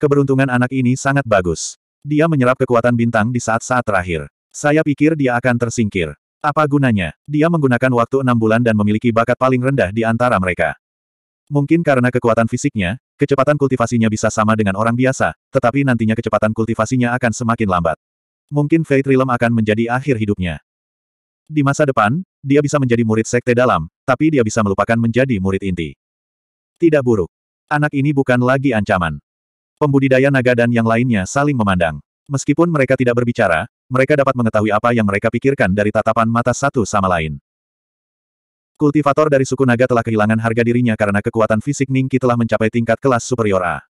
Keberuntungan anak ini sangat bagus. Dia menyerap kekuatan bintang di saat-saat terakhir. Saya pikir dia akan tersingkir. Apa gunanya? Dia menggunakan waktu enam bulan dan memiliki bakat paling rendah di antara mereka. Mungkin karena kekuatan fisiknya, kecepatan kultivasinya bisa sama dengan orang biasa, tetapi nantinya kecepatan kultivasinya akan semakin lambat. Mungkin Fate Realm akan menjadi akhir hidupnya. Di masa depan, dia bisa menjadi murid sekte dalam, tapi dia bisa melupakan menjadi murid inti. Tidak buruk. Anak ini bukan lagi ancaman. Pembudidaya naga dan yang lainnya saling memandang. Meskipun mereka tidak berbicara, mereka dapat mengetahui apa yang mereka pikirkan dari tatapan mata satu sama lain. Kultivator dari suku naga telah kehilangan harga dirinya karena kekuatan fisik Ningki telah mencapai tingkat kelas superior A.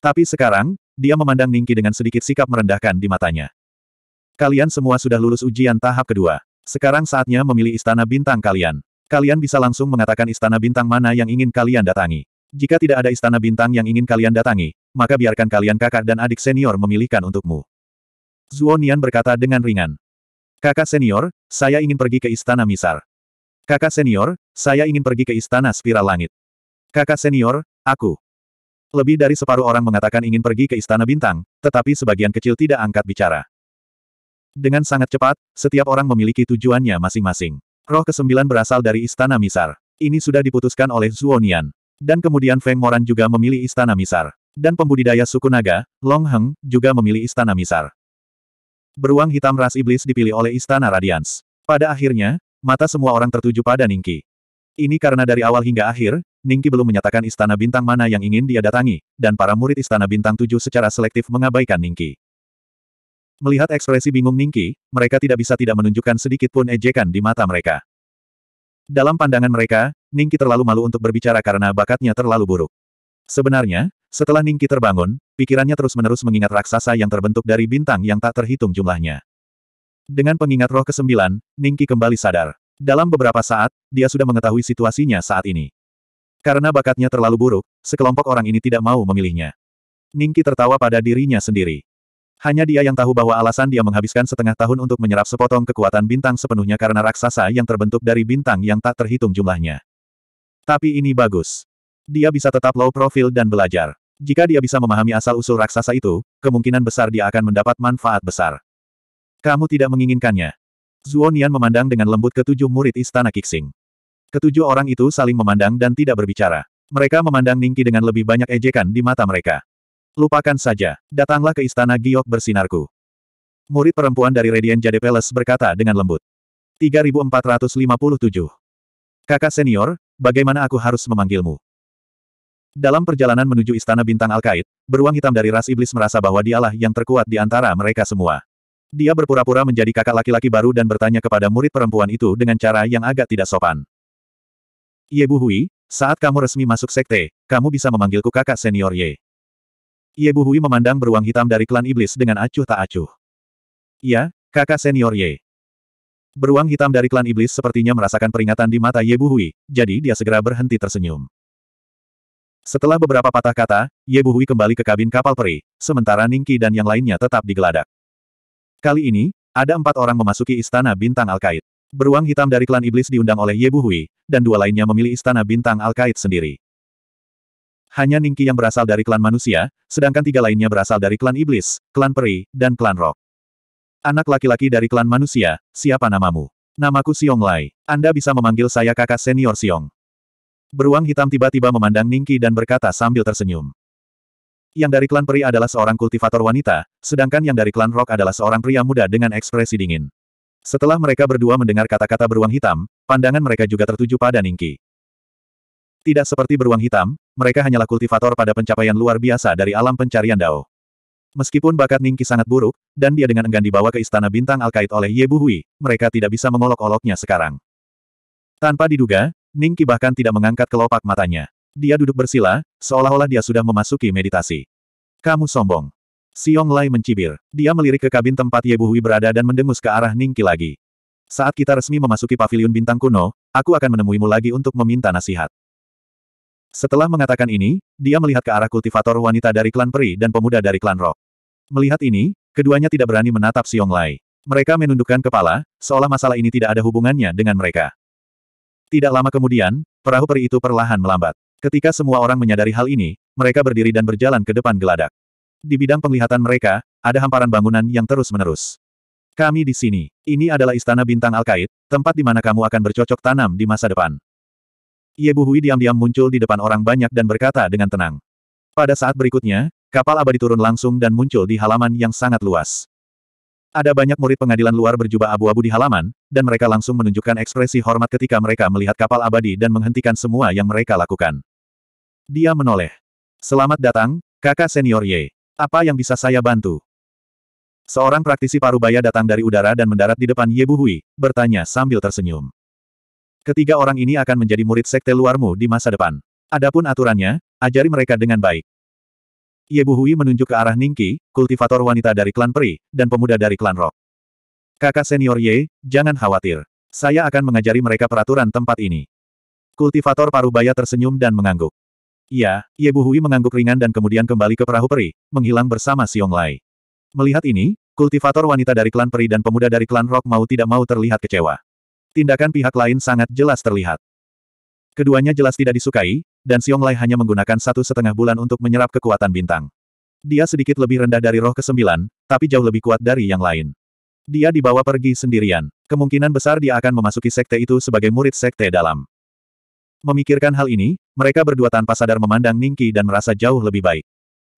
Tapi sekarang, dia memandang Ningki dengan sedikit sikap merendahkan di matanya. Kalian semua sudah lulus ujian tahap kedua. Sekarang saatnya memilih istana bintang kalian. Kalian bisa langsung mengatakan istana bintang mana yang ingin kalian datangi. Jika tidak ada istana bintang yang ingin kalian datangi, maka biarkan kalian kakak dan adik senior memilihkan untukmu. Zuonian berkata dengan ringan. Kakak senior, saya ingin pergi ke Istana Misar. Kakak senior, saya ingin pergi ke Istana Spiral Langit. Kakak senior, aku. Lebih dari separuh orang mengatakan ingin pergi ke Istana Bintang, tetapi sebagian kecil tidak angkat bicara. Dengan sangat cepat, setiap orang memiliki tujuannya masing-masing. Roh kesembilan berasal dari Istana Misar. Ini sudah diputuskan oleh Zuonian. Dan kemudian Feng Moran juga memilih Istana Misar. Dan pembudidaya suku naga, Long Heng, juga memilih Istana Misar. Beruang hitam ras iblis dipilih oleh Istana Radians. Pada akhirnya, mata semua orang tertuju pada Ningki. Ini karena dari awal hingga akhir, Ningki belum menyatakan istana bintang mana yang ingin dia datangi, dan para murid istana bintang tujuh secara selektif mengabaikan Ningki. Melihat ekspresi bingung Ningki, mereka tidak bisa tidak menunjukkan sedikit pun ejekan di mata mereka. Dalam pandangan mereka, Ningki terlalu malu untuk berbicara karena bakatnya terlalu buruk. Sebenarnya, setelah Ningki terbangun, pikirannya terus-menerus mengingat raksasa yang terbentuk dari bintang yang tak terhitung jumlahnya. Dengan pengingat roh kesembilan, Ningki kembali sadar. Dalam beberapa saat, dia sudah mengetahui situasinya saat ini. Karena bakatnya terlalu buruk, sekelompok orang ini tidak mau memilihnya. Ningki tertawa pada dirinya sendiri. Hanya dia yang tahu bahwa alasan dia menghabiskan setengah tahun untuk menyerap sepotong kekuatan bintang sepenuhnya karena raksasa yang terbentuk dari bintang yang tak terhitung jumlahnya. Tapi ini bagus. Dia bisa tetap low profile dan belajar. Jika dia bisa memahami asal-usul raksasa itu, kemungkinan besar dia akan mendapat manfaat besar. Kamu tidak menginginkannya. Zuonian memandang dengan lembut ketujuh murid Istana Kixing. Ketujuh orang itu saling memandang dan tidak berbicara. Mereka memandang Ningki dengan lebih banyak ejekan di mata mereka. Lupakan saja, datanglah ke Istana Giok bersinarku. Murid perempuan dari Radiant Jade Palace berkata dengan lembut. 3457. Kakak senior, bagaimana aku harus memanggilmu? Dalam perjalanan menuju Istana Bintang Alkait, beruang hitam dari ras iblis merasa bahwa dialah yang terkuat di antara mereka semua. Dia berpura-pura menjadi kakak laki-laki baru dan bertanya kepada murid perempuan itu dengan cara yang agak tidak sopan. Ye Bu Hui, saat kamu resmi masuk sekte, kamu bisa memanggilku kakak senior Ye. Ye Bu Hui memandang beruang hitam dari klan iblis dengan acuh tak acuh. Ya, kakak senior Ye. Beruang hitam dari klan iblis sepertinya merasakan peringatan di mata Ye Bu Hui, jadi dia segera berhenti tersenyum. Setelah beberapa patah kata, Ye Buhui kembali ke kabin kapal peri, sementara Ningki dan yang lainnya tetap digeladak. Kali ini, ada empat orang memasuki Istana Bintang al Alkait. Beruang hitam dari klan iblis diundang oleh Ye Buhui, dan dua lainnya memilih Istana Bintang Alkait sendiri. Hanya Ningki yang berasal dari klan manusia, sedangkan tiga lainnya berasal dari klan iblis, klan peri, dan klan rok. Anak laki-laki dari klan manusia, siapa namamu? Namaku Yong Lai. Anda bisa memanggil saya kakak senior Yong. Beruang hitam tiba-tiba memandang Ningki dan berkata sambil tersenyum. Yang dari klan peri adalah seorang kultivator wanita, sedangkan yang dari klan rock adalah seorang pria muda dengan ekspresi dingin. Setelah mereka berdua mendengar kata-kata beruang hitam, pandangan mereka juga tertuju pada Ningki. Tidak seperti beruang hitam, mereka hanyalah kultivator pada pencapaian luar biasa dari alam pencarian Dao. Meskipun bakat Ningki sangat buruk, dan dia dengan enggan dibawa ke istana bintang Alkait oleh Ye Buhui, mereka tidak bisa mengolok-oloknya sekarang. Tanpa diduga, Ning bahkan tidak mengangkat kelopak matanya. Dia duduk bersila, seolah-olah dia sudah memasuki meditasi. Kamu sombong. Xiong Lai mencibir. Dia melirik ke kabin tempat Ye Buhui berada dan mendengus ke arah Ning lagi. Saat kita resmi memasuki paviliun bintang kuno, aku akan menemuimu lagi untuk meminta nasihat. Setelah mengatakan ini, dia melihat ke arah kultivator wanita dari klan peri dan pemuda dari klan rock. Melihat ini, keduanya tidak berani menatap Xiong Lai. Mereka menundukkan kepala, seolah masalah ini tidak ada hubungannya dengan mereka. Tidak lama kemudian, perahu peri itu perlahan melambat. Ketika semua orang menyadari hal ini, mereka berdiri dan berjalan ke depan geladak. Di bidang penglihatan mereka, ada hamparan bangunan yang terus-menerus. Kami di sini. Ini adalah istana bintang Al-Kaid, tempat di mana kamu akan bercocok tanam di masa depan. Buhui diam-diam muncul di depan orang banyak dan berkata dengan tenang. Pada saat berikutnya, kapal abadi turun langsung dan muncul di halaman yang sangat luas. Ada banyak murid pengadilan luar berjubah abu-abu di halaman, dan mereka langsung menunjukkan ekspresi hormat ketika mereka melihat kapal abadi dan menghentikan semua yang mereka lakukan. Dia menoleh. Selamat datang, kakak senior Ye. Apa yang bisa saya bantu? Seorang praktisi parubaya datang dari udara dan mendarat di depan Ye Buhui, bertanya sambil tersenyum. Ketiga orang ini akan menjadi murid sekte luarmu di masa depan. Adapun aturannya, ajari mereka dengan baik. Bu Hui menunjuk ke arah Ningki, kultivator wanita dari klan Peri, dan pemuda dari klan Rock. Kakak senior Ye, jangan khawatir. Saya akan mengajari mereka peraturan tempat ini. Kultivator parubaya tersenyum dan mengangguk. Iya, Ye Bu Hui mengangguk ringan dan kemudian kembali ke perahu Peri, menghilang bersama Siong Lai. Melihat ini, kultivator wanita dari klan Peri dan pemuda dari klan Rock mau tidak mau terlihat kecewa. Tindakan pihak lain sangat jelas terlihat. Keduanya jelas tidak disukai, dan Xiong Lai hanya menggunakan satu setengah bulan untuk menyerap kekuatan bintang. Dia sedikit lebih rendah dari roh kesembilan, tapi jauh lebih kuat dari yang lain. Dia dibawa pergi sendirian. Kemungkinan besar dia akan memasuki sekte itu sebagai murid sekte dalam. Memikirkan hal ini, mereka berdua tanpa sadar memandang Ningki dan merasa jauh lebih baik.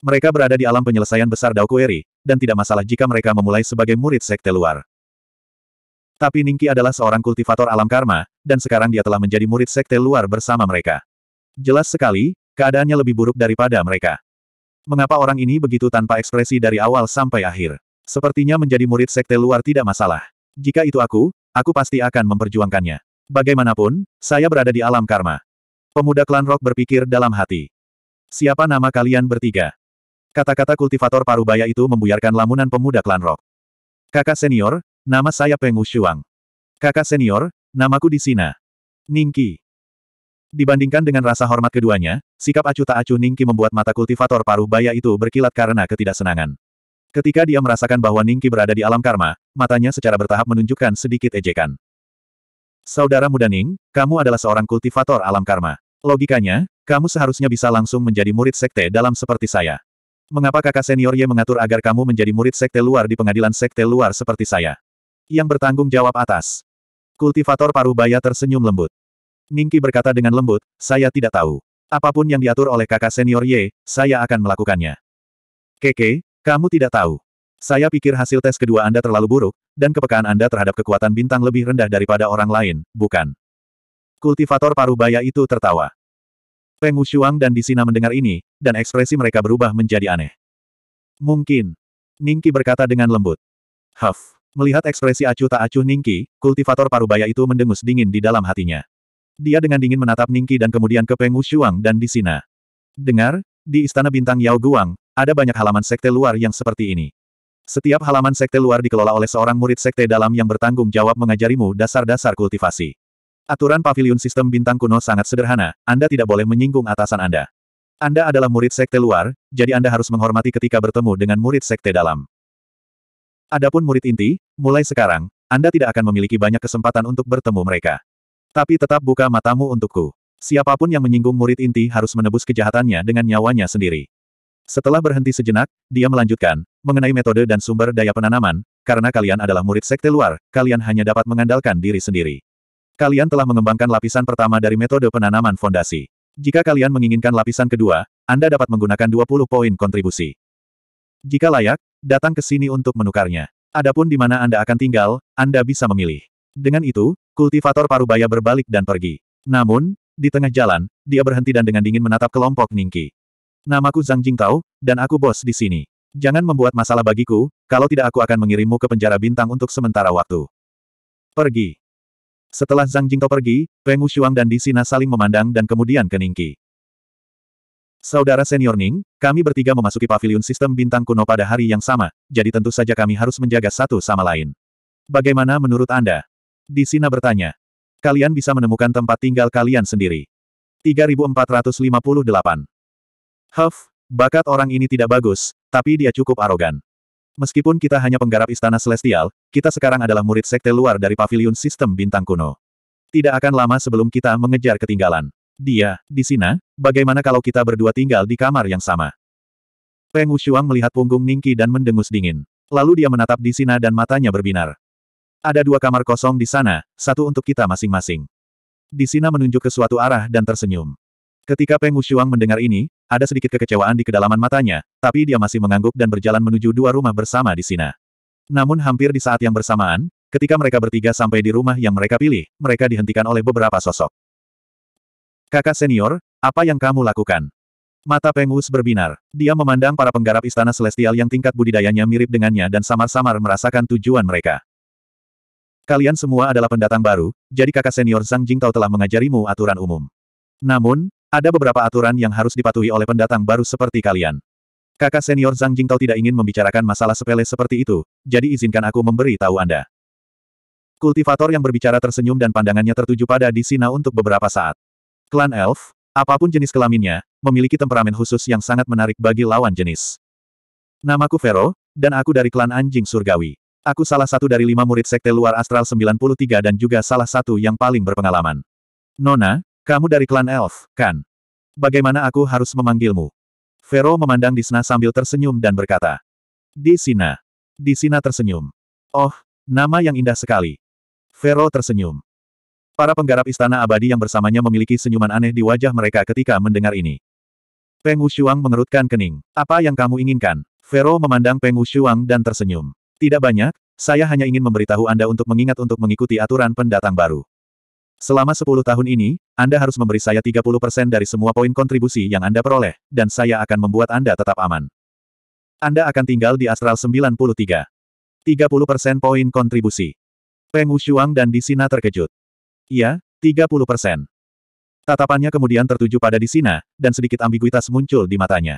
Mereka berada di alam penyelesaian besar Dao Kueri, dan tidak masalah jika mereka memulai sebagai murid sekte luar. Tapi Ningki adalah seorang kultivator alam karma, dan sekarang dia telah menjadi murid sekte luar bersama mereka. Jelas sekali, keadaannya lebih buruk daripada mereka. Mengapa orang ini begitu tanpa ekspresi dari awal sampai akhir? Sepertinya menjadi murid sekte luar tidak masalah. Jika itu aku, aku pasti akan memperjuangkannya. Bagaimanapun, saya berada di alam karma. Pemuda klan Rock berpikir dalam hati. Siapa nama kalian bertiga? Kata-kata kultivator parubaya itu membuyarkan lamunan pemuda klan Rock. Kakak senior, nama saya Peng Shuang. Kakak senior, namaku Disina. Ningki. Dibandingkan dengan rasa hormat keduanya, sikap acuh tak acuh Ningki membuat mata kultivator paruh baya itu berkilat karena ketidaksenangan. Ketika dia merasakan bahwa Ningki berada di alam karma, matanya secara bertahap menunjukkan sedikit ejekan. Saudara muda Ning, kamu adalah seorang kultivator alam karma. Logikanya, kamu seharusnya bisa langsung menjadi murid sekte dalam seperti saya. Mengapa kakak senior Ye mengatur agar kamu menjadi murid sekte luar di pengadilan sekte luar seperti saya? Yang bertanggung jawab atas. Kultivator paruh baya tersenyum lembut. Ningki berkata dengan lembut, saya tidak tahu. Apapun yang diatur oleh kakak senior Ye, saya akan melakukannya. Keke, kamu tidak tahu. Saya pikir hasil tes kedua Anda terlalu buruk, dan kepekaan Anda terhadap kekuatan bintang lebih rendah daripada orang lain, bukan? Kultivator paruh baya itu tertawa. Peng Wushuang dan Disina mendengar ini, dan ekspresi mereka berubah menjadi aneh. Mungkin. Ningki berkata dengan lembut. Huff. Melihat ekspresi acuh tak acuh Ningki, kultivator Baya itu mendengus dingin di dalam hatinya. Dia dengan dingin menatap Ningki dan kemudian ke Peng Wushuang dan di Sina. Dengar, di Istana Bintang Yao Guang, ada banyak halaman sekte luar yang seperti ini. Setiap halaman sekte luar dikelola oleh seorang murid sekte dalam yang bertanggung jawab mengajarimu dasar-dasar kultivasi. Aturan pavilion sistem bintang kuno sangat sederhana, Anda tidak boleh menyinggung atasan Anda. Anda adalah murid sekte luar, jadi Anda harus menghormati ketika bertemu dengan murid sekte dalam. Adapun murid inti, mulai sekarang, Anda tidak akan memiliki banyak kesempatan untuk bertemu mereka. Tapi tetap buka matamu untukku. Siapapun yang menyinggung murid inti harus menebus kejahatannya dengan nyawanya sendiri. Setelah berhenti sejenak, dia melanjutkan, mengenai metode dan sumber daya penanaman, karena kalian adalah murid sekte luar, kalian hanya dapat mengandalkan diri sendiri. Kalian telah mengembangkan lapisan pertama dari metode penanaman fondasi. Jika kalian menginginkan lapisan kedua, Anda dapat menggunakan 20 poin kontribusi. Jika layak, datang ke sini untuk menukarnya. Adapun di mana Anda akan tinggal, Anda bisa memilih. Dengan itu, kultivator parubaya berbalik dan pergi. Namun, di tengah jalan, dia berhenti dan dengan dingin menatap kelompok Ningki. Namaku Zhang Jingtao, dan aku bos di sini. Jangan membuat masalah bagiku, kalau tidak aku akan mengirimmu ke penjara bintang untuk sementara waktu. Pergi. Setelah Zhang Jingtao pergi, Peng Wushuang dan Di Sinas saling memandang dan kemudian ke Ningki. Saudara senior Ning, kami bertiga memasuki pavilion sistem bintang kuno pada hari yang sama, jadi tentu saja kami harus menjaga satu sama lain. Bagaimana menurut Anda? Disina bertanya. Kalian bisa menemukan tempat tinggal kalian sendiri. 3458. Huff, bakat orang ini tidak bagus, tapi dia cukup arogan. Meskipun kita hanya penggarap istana celestial, kita sekarang adalah murid sekte luar dari pavilion sistem bintang kuno. Tidak akan lama sebelum kita mengejar ketinggalan. Dia, di sini, bagaimana kalau kita berdua tinggal di kamar yang sama? Peng Wushuang melihat punggung Ningki dan mendengus dingin. Lalu dia menatap di sini dan matanya berbinar. Ada dua kamar kosong di sana, satu untuk kita masing-masing. Di sini menunjuk ke suatu arah dan tersenyum. Ketika Peng Wushuang mendengar ini, ada sedikit kekecewaan di kedalaman matanya, tapi dia masih mengangguk dan berjalan menuju dua rumah bersama Di sini. Namun hampir di saat yang bersamaan, ketika mereka bertiga sampai di rumah yang mereka pilih, mereka dihentikan oleh beberapa sosok. Kakak senior, apa yang kamu lakukan? Mata Pengus berbinar. Dia memandang para penggarap istana celestial yang tingkat budidayanya mirip dengannya dan samar-samar merasakan tujuan mereka. Kalian semua adalah pendatang baru, jadi kakak senior Zhang Jingtao telah mengajarimu aturan umum. Namun, ada beberapa aturan yang harus dipatuhi oleh pendatang baru seperti kalian. Kakak senior Zhang Jingtao tidak ingin membicarakan masalah sepele seperti itu, jadi izinkan aku memberi tahu Anda. Kultivator yang berbicara tersenyum dan pandangannya tertuju pada di Sina untuk beberapa saat. Klan Elf, apapun jenis kelaminnya, memiliki temperamen khusus yang sangat menarik bagi lawan jenis. Namaku Vero, dan aku dari klan Anjing Surgawi. Aku salah satu dari lima murid sekte luar astral 93 dan juga salah satu yang paling berpengalaman. Nona, kamu dari klan elf, kan? Bagaimana aku harus memanggilmu? Vero memandang Disna sambil tersenyum dan berkata. Disina. Disina tersenyum. Oh, nama yang indah sekali. Vero tersenyum. Para penggarap istana abadi yang bersamanya memiliki senyuman aneh di wajah mereka ketika mendengar ini. Peng Wushuang mengerutkan kening. Apa yang kamu inginkan? Vero memandang Peng Wushuang dan tersenyum. Tidak banyak, saya hanya ingin memberitahu Anda untuk mengingat untuk mengikuti aturan pendatang baru. Selama 10 tahun ini, Anda harus memberi saya 30% dari semua poin kontribusi yang Anda peroleh, dan saya akan membuat Anda tetap aman. Anda akan tinggal di Astral 93. 30% poin kontribusi. Peng Wushuang dan Disina terkejut. Iya, 30%. Tatapannya kemudian tertuju pada Disina, dan sedikit ambiguitas muncul di matanya.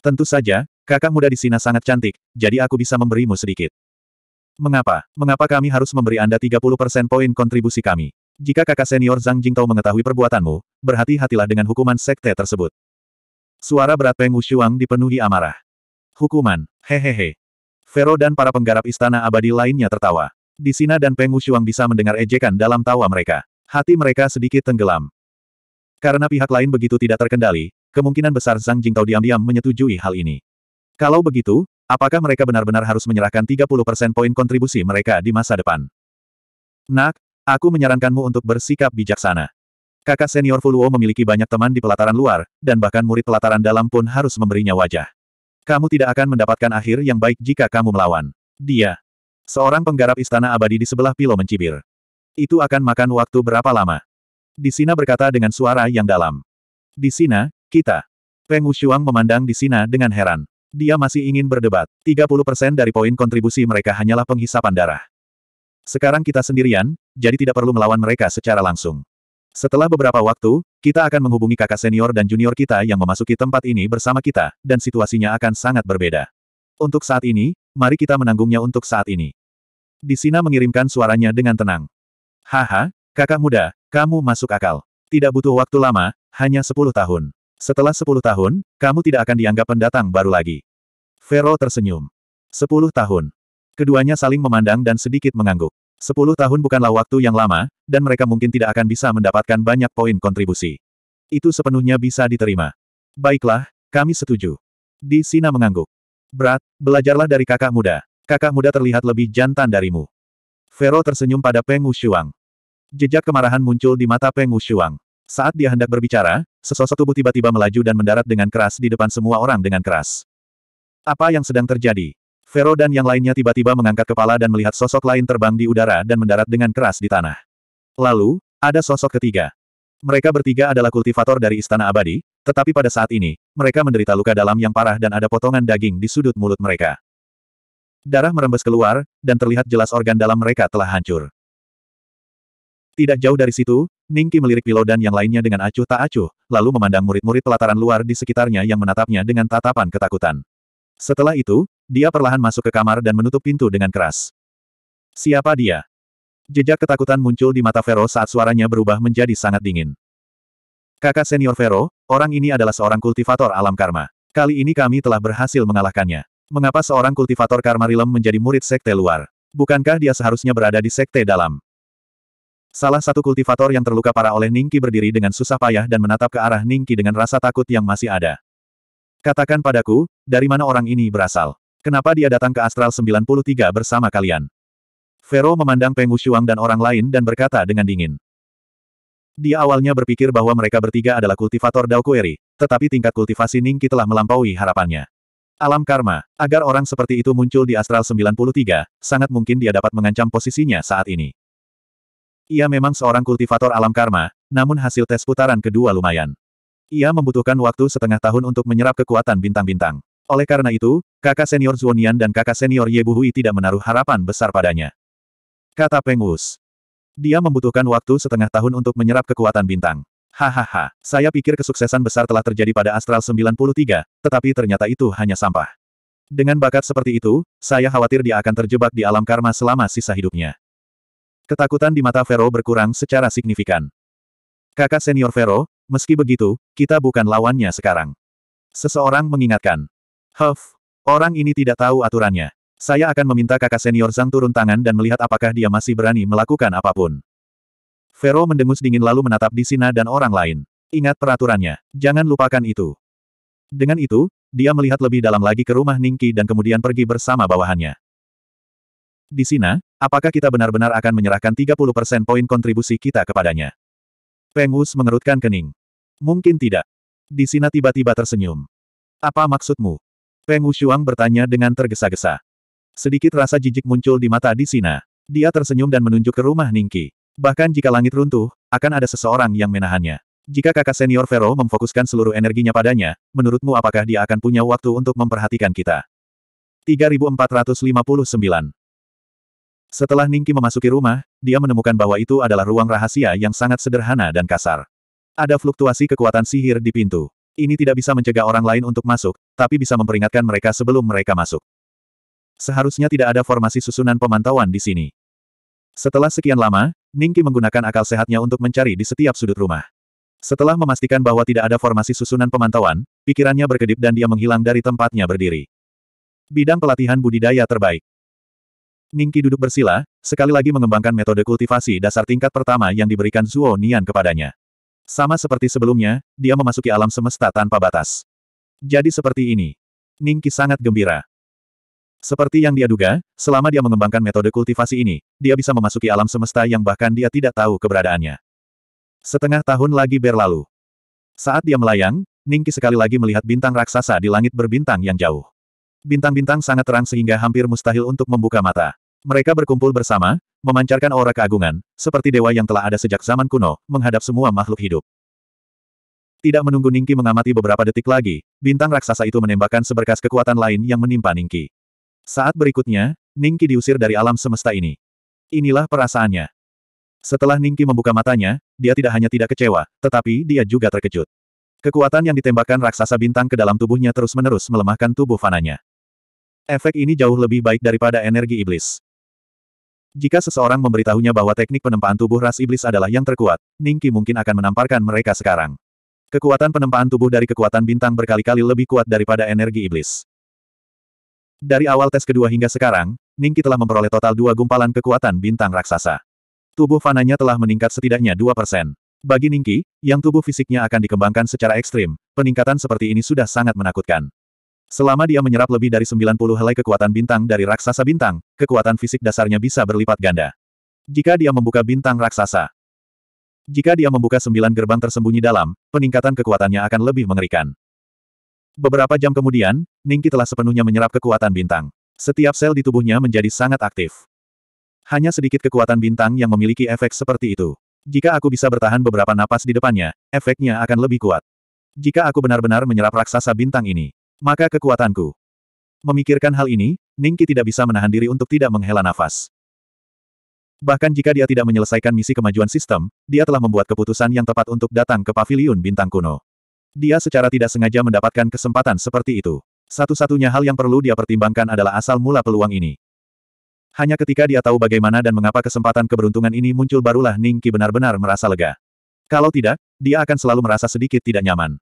Tentu saja, Kakak muda di sini sangat cantik, jadi aku bisa memberimu sedikit. Mengapa? Mengapa kami harus memberi Anda 30% poin kontribusi kami? Jika kakak senior Zhang Jingtao mengetahui perbuatanmu, berhati-hatilah dengan hukuman sekte tersebut. Suara berat Peng Wushuang dipenuhi amarah. Hukuman, hehehe. Vero dan para penggarap istana abadi lainnya tertawa. Di Sina dan Peng Wushuang bisa mendengar ejekan dalam tawa mereka. Hati mereka sedikit tenggelam. Karena pihak lain begitu tidak terkendali, kemungkinan besar Zhang Jingtao diam-diam menyetujui hal ini. Kalau begitu, apakah mereka benar-benar harus menyerahkan 30% poin kontribusi mereka di masa depan? Nak, aku menyarankanmu untuk bersikap bijaksana. Kakak senior Fuluo memiliki banyak teman di pelataran luar, dan bahkan murid pelataran dalam pun harus memberinya wajah. Kamu tidak akan mendapatkan akhir yang baik jika kamu melawan. Dia. Seorang penggarap istana abadi di sebelah Pilo mencibir. Itu akan makan waktu berapa lama? Di Disina berkata dengan suara yang dalam. Di Disina, kita. Peng Wushuang memandang Disina dengan heran. Dia masih ingin berdebat. 30% dari poin kontribusi mereka hanyalah penghisapan darah. Sekarang kita sendirian, jadi tidak perlu melawan mereka secara langsung. Setelah beberapa waktu, kita akan menghubungi kakak senior dan junior kita yang memasuki tempat ini bersama kita, dan situasinya akan sangat berbeda. Untuk saat ini, mari kita menanggungnya untuk saat ini. Di sini mengirimkan suaranya dengan tenang. Haha, kakak muda, kamu masuk akal. Tidak butuh waktu lama, hanya 10 tahun. Setelah sepuluh tahun, kamu tidak akan dianggap pendatang baru lagi. Vero tersenyum. Sepuluh tahun. Keduanya saling memandang dan sedikit mengangguk. Sepuluh tahun bukanlah waktu yang lama, dan mereka mungkin tidak akan bisa mendapatkan banyak poin kontribusi. Itu sepenuhnya bisa diterima. Baiklah, kami setuju. Di Sina mengangguk. Berat, belajarlah dari kakak muda. Kakak muda terlihat lebih jantan darimu. Vero tersenyum pada Peng Wushuang. Jejak kemarahan muncul di mata Peng Wushuang. Saat dia hendak berbicara, Sesosok tubuh tiba-tiba melaju dan mendarat dengan keras di depan semua orang dengan keras. Apa yang sedang terjadi? Vero dan yang lainnya tiba-tiba mengangkat kepala dan melihat sosok lain terbang di udara dan mendarat dengan keras di tanah. Lalu, ada sosok ketiga. Mereka bertiga adalah kultivator dari Istana Abadi, tetapi pada saat ini, mereka menderita luka dalam yang parah dan ada potongan daging di sudut mulut mereka. Darah merembes keluar, dan terlihat jelas organ dalam mereka telah hancur. Tidak jauh dari situ, Ningki melirik Pilo dan yang lainnya dengan acuh tak acuh, lalu memandang murid-murid pelataran luar di sekitarnya yang menatapnya dengan tatapan ketakutan. Setelah itu, dia perlahan masuk ke kamar dan menutup pintu dengan keras. Siapa dia? Jejak ketakutan muncul di mata Vero saat suaranya berubah menjadi sangat dingin. Kakak senior Vero, orang ini adalah seorang kultivator alam karma. Kali ini kami telah berhasil mengalahkannya. Mengapa seorang kultivator karma rilem menjadi murid sekte luar? Bukankah dia seharusnya berada di sekte dalam? Salah satu kultivator yang terluka parah oleh Ningki berdiri dengan susah payah dan menatap ke arah Ningki dengan rasa takut yang masih ada. Katakan padaku, dari mana orang ini berasal? Kenapa dia datang ke Astral 93 bersama kalian? Vero memandang Peng Wushuang dan orang lain dan berkata dengan dingin. Dia awalnya berpikir bahwa mereka bertiga adalah kultivator Daokueri, tetapi tingkat kultivasi Ningki telah melampaui harapannya. Alam karma, agar orang seperti itu muncul di Astral 93, sangat mungkin dia dapat mengancam posisinya saat ini. Ia memang seorang kultivator alam karma, namun hasil tes putaran kedua lumayan. Ia membutuhkan waktu setengah tahun untuk menyerap kekuatan bintang-bintang. Oleh karena itu, kakak senior Zuonian dan kakak senior Ye Buhui tidak menaruh harapan besar padanya. Kata Pengus. Dia membutuhkan waktu setengah tahun untuk menyerap kekuatan bintang. Hahaha, saya pikir kesuksesan besar telah terjadi pada Astral 93, tetapi ternyata itu hanya sampah. Dengan bakat seperti itu, saya khawatir dia akan terjebak di alam karma selama sisa hidupnya. Ketakutan di mata Vero berkurang secara signifikan. Kakak senior Vero, meski begitu, kita bukan lawannya sekarang. Seseorang mengingatkan. Huff, orang ini tidak tahu aturannya. Saya akan meminta kakak senior Zhang turun tangan dan melihat apakah dia masih berani melakukan apapun. Vero mendengus dingin lalu menatap di Sina dan orang lain. Ingat peraturannya, jangan lupakan itu. Dengan itu, dia melihat lebih dalam lagi ke rumah Ningki dan kemudian pergi bersama bawahannya. Di Sina, Apakah kita benar-benar akan menyerahkan 30% poin kontribusi kita kepadanya? Peng Wus mengerutkan kening. Mungkin tidak. Di sini tiba-tiba tersenyum. Apa maksudmu? Peng Wushuang bertanya dengan tergesa-gesa. Sedikit rasa jijik muncul di mata di sini. Dia tersenyum dan menunjuk ke rumah Ningki. Bahkan jika langit runtuh, akan ada seseorang yang menahannya. Jika kakak senior Vero memfokuskan seluruh energinya padanya, menurutmu apakah dia akan punya waktu untuk memperhatikan kita? 3459 setelah Ningki memasuki rumah, dia menemukan bahwa itu adalah ruang rahasia yang sangat sederhana dan kasar. Ada fluktuasi kekuatan sihir di pintu. Ini tidak bisa mencegah orang lain untuk masuk, tapi bisa memperingatkan mereka sebelum mereka masuk. Seharusnya tidak ada formasi susunan pemantauan di sini. Setelah sekian lama, Ningki menggunakan akal sehatnya untuk mencari di setiap sudut rumah. Setelah memastikan bahwa tidak ada formasi susunan pemantauan, pikirannya berkedip dan dia menghilang dari tempatnya berdiri. Bidang pelatihan budidaya terbaik. Ningki duduk bersila, sekali lagi mengembangkan metode kultivasi dasar tingkat pertama yang diberikan Zuo Nian kepadanya. Sama seperti sebelumnya, dia memasuki alam semesta tanpa batas. Jadi seperti ini. Ningki sangat gembira. Seperti yang dia duga, selama dia mengembangkan metode kultivasi ini, dia bisa memasuki alam semesta yang bahkan dia tidak tahu keberadaannya. Setengah tahun lagi berlalu. Saat dia melayang, Ningki sekali lagi melihat bintang raksasa di langit berbintang yang jauh. Bintang-bintang sangat terang sehingga hampir mustahil untuk membuka mata. Mereka berkumpul bersama, memancarkan aura keagungan, seperti dewa yang telah ada sejak zaman kuno, menghadap semua makhluk hidup. Tidak menunggu Ningki mengamati beberapa detik lagi, bintang raksasa itu menembakkan seberkas kekuatan lain yang menimpa Ningki. Saat berikutnya, Ningki diusir dari alam semesta ini. Inilah perasaannya. Setelah Ningki membuka matanya, dia tidak hanya tidak kecewa, tetapi dia juga terkejut. Kekuatan yang ditembakkan raksasa bintang ke dalam tubuhnya terus-menerus melemahkan tubuh fananya. Efek ini jauh lebih baik daripada energi iblis. Jika seseorang memberitahunya bahwa teknik penempaan tubuh ras iblis adalah yang terkuat, Ningki mungkin akan menamparkan mereka sekarang. Kekuatan penempaan tubuh dari kekuatan bintang berkali-kali lebih kuat daripada energi iblis. Dari awal tes kedua hingga sekarang, Ningki telah memperoleh total dua gumpalan kekuatan bintang raksasa. Tubuh fananya telah meningkat setidaknya 2 persen. Bagi Ningki, yang tubuh fisiknya akan dikembangkan secara ekstrim, peningkatan seperti ini sudah sangat menakutkan. Selama dia menyerap lebih dari 90 helai kekuatan bintang dari raksasa bintang, kekuatan fisik dasarnya bisa berlipat ganda. Jika dia membuka bintang raksasa, jika dia membuka sembilan gerbang tersembunyi dalam, peningkatan kekuatannya akan lebih mengerikan. Beberapa jam kemudian, Ningki telah sepenuhnya menyerap kekuatan bintang. Setiap sel di tubuhnya menjadi sangat aktif. Hanya sedikit kekuatan bintang yang memiliki efek seperti itu. Jika aku bisa bertahan beberapa napas di depannya, efeknya akan lebih kuat. Jika aku benar-benar menyerap raksasa bintang ini, maka kekuatanku. Memikirkan hal ini, Ningki tidak bisa menahan diri untuk tidak menghela nafas. Bahkan jika dia tidak menyelesaikan misi kemajuan sistem, dia telah membuat keputusan yang tepat untuk datang ke paviliun bintang kuno. Dia secara tidak sengaja mendapatkan kesempatan seperti itu. Satu-satunya hal yang perlu dia pertimbangkan adalah asal mula peluang ini. Hanya ketika dia tahu bagaimana dan mengapa kesempatan keberuntungan ini muncul barulah Ningki benar-benar merasa lega. Kalau tidak, dia akan selalu merasa sedikit tidak nyaman.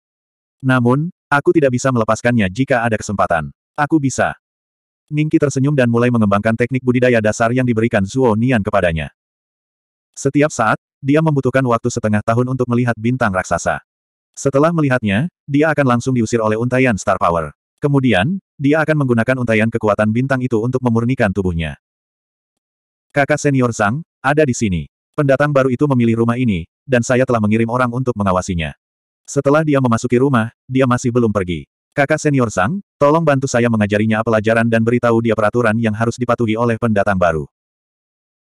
Namun, Aku tidak bisa melepaskannya jika ada kesempatan. Aku bisa. Ningki tersenyum dan mulai mengembangkan teknik budidaya dasar yang diberikan Zuo Nian kepadanya. Setiap saat, dia membutuhkan waktu setengah tahun untuk melihat bintang raksasa. Setelah melihatnya, dia akan langsung diusir oleh untaian Star Power. Kemudian, dia akan menggunakan untaian kekuatan bintang itu untuk memurnikan tubuhnya. Kakak senior Zhang, ada di sini. Pendatang baru itu memilih rumah ini, dan saya telah mengirim orang untuk mengawasinya. Setelah dia memasuki rumah, dia masih belum pergi. Kakak senior Sang, tolong bantu saya mengajarinya pelajaran dan beritahu dia peraturan yang harus dipatuhi oleh pendatang baru.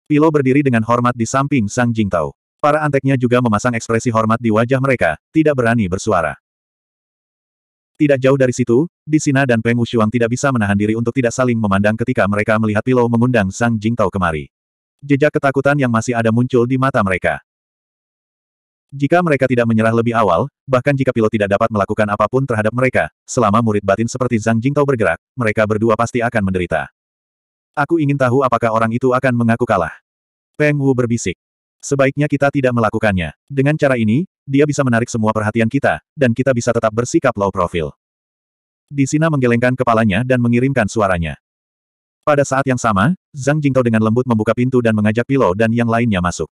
Pilo berdiri dengan hormat di samping Sang Jingtao. Para anteknya juga memasang ekspresi hormat di wajah mereka, tidak berani bersuara. Tidak jauh dari situ, Di Sina dan Peng Wushuang tidak bisa menahan diri untuk tidak saling memandang ketika mereka melihat Pilo mengundang Sang Jingtao kemari. Jejak ketakutan yang masih ada muncul di mata mereka. Jika mereka tidak menyerah lebih awal, bahkan jika pilot tidak dapat melakukan apapun terhadap mereka, selama murid batin seperti Zhang Jingtao bergerak, mereka berdua pasti akan menderita. Aku ingin tahu apakah orang itu akan mengaku kalah. Peng Wu berbisik. Sebaiknya kita tidak melakukannya. Dengan cara ini, dia bisa menarik semua perhatian kita, dan kita bisa tetap bersikap low profile. Di Disina menggelengkan kepalanya dan mengirimkan suaranya. Pada saat yang sama, Zhang Jingtao dengan lembut membuka pintu dan mengajak Pilo dan yang lainnya masuk.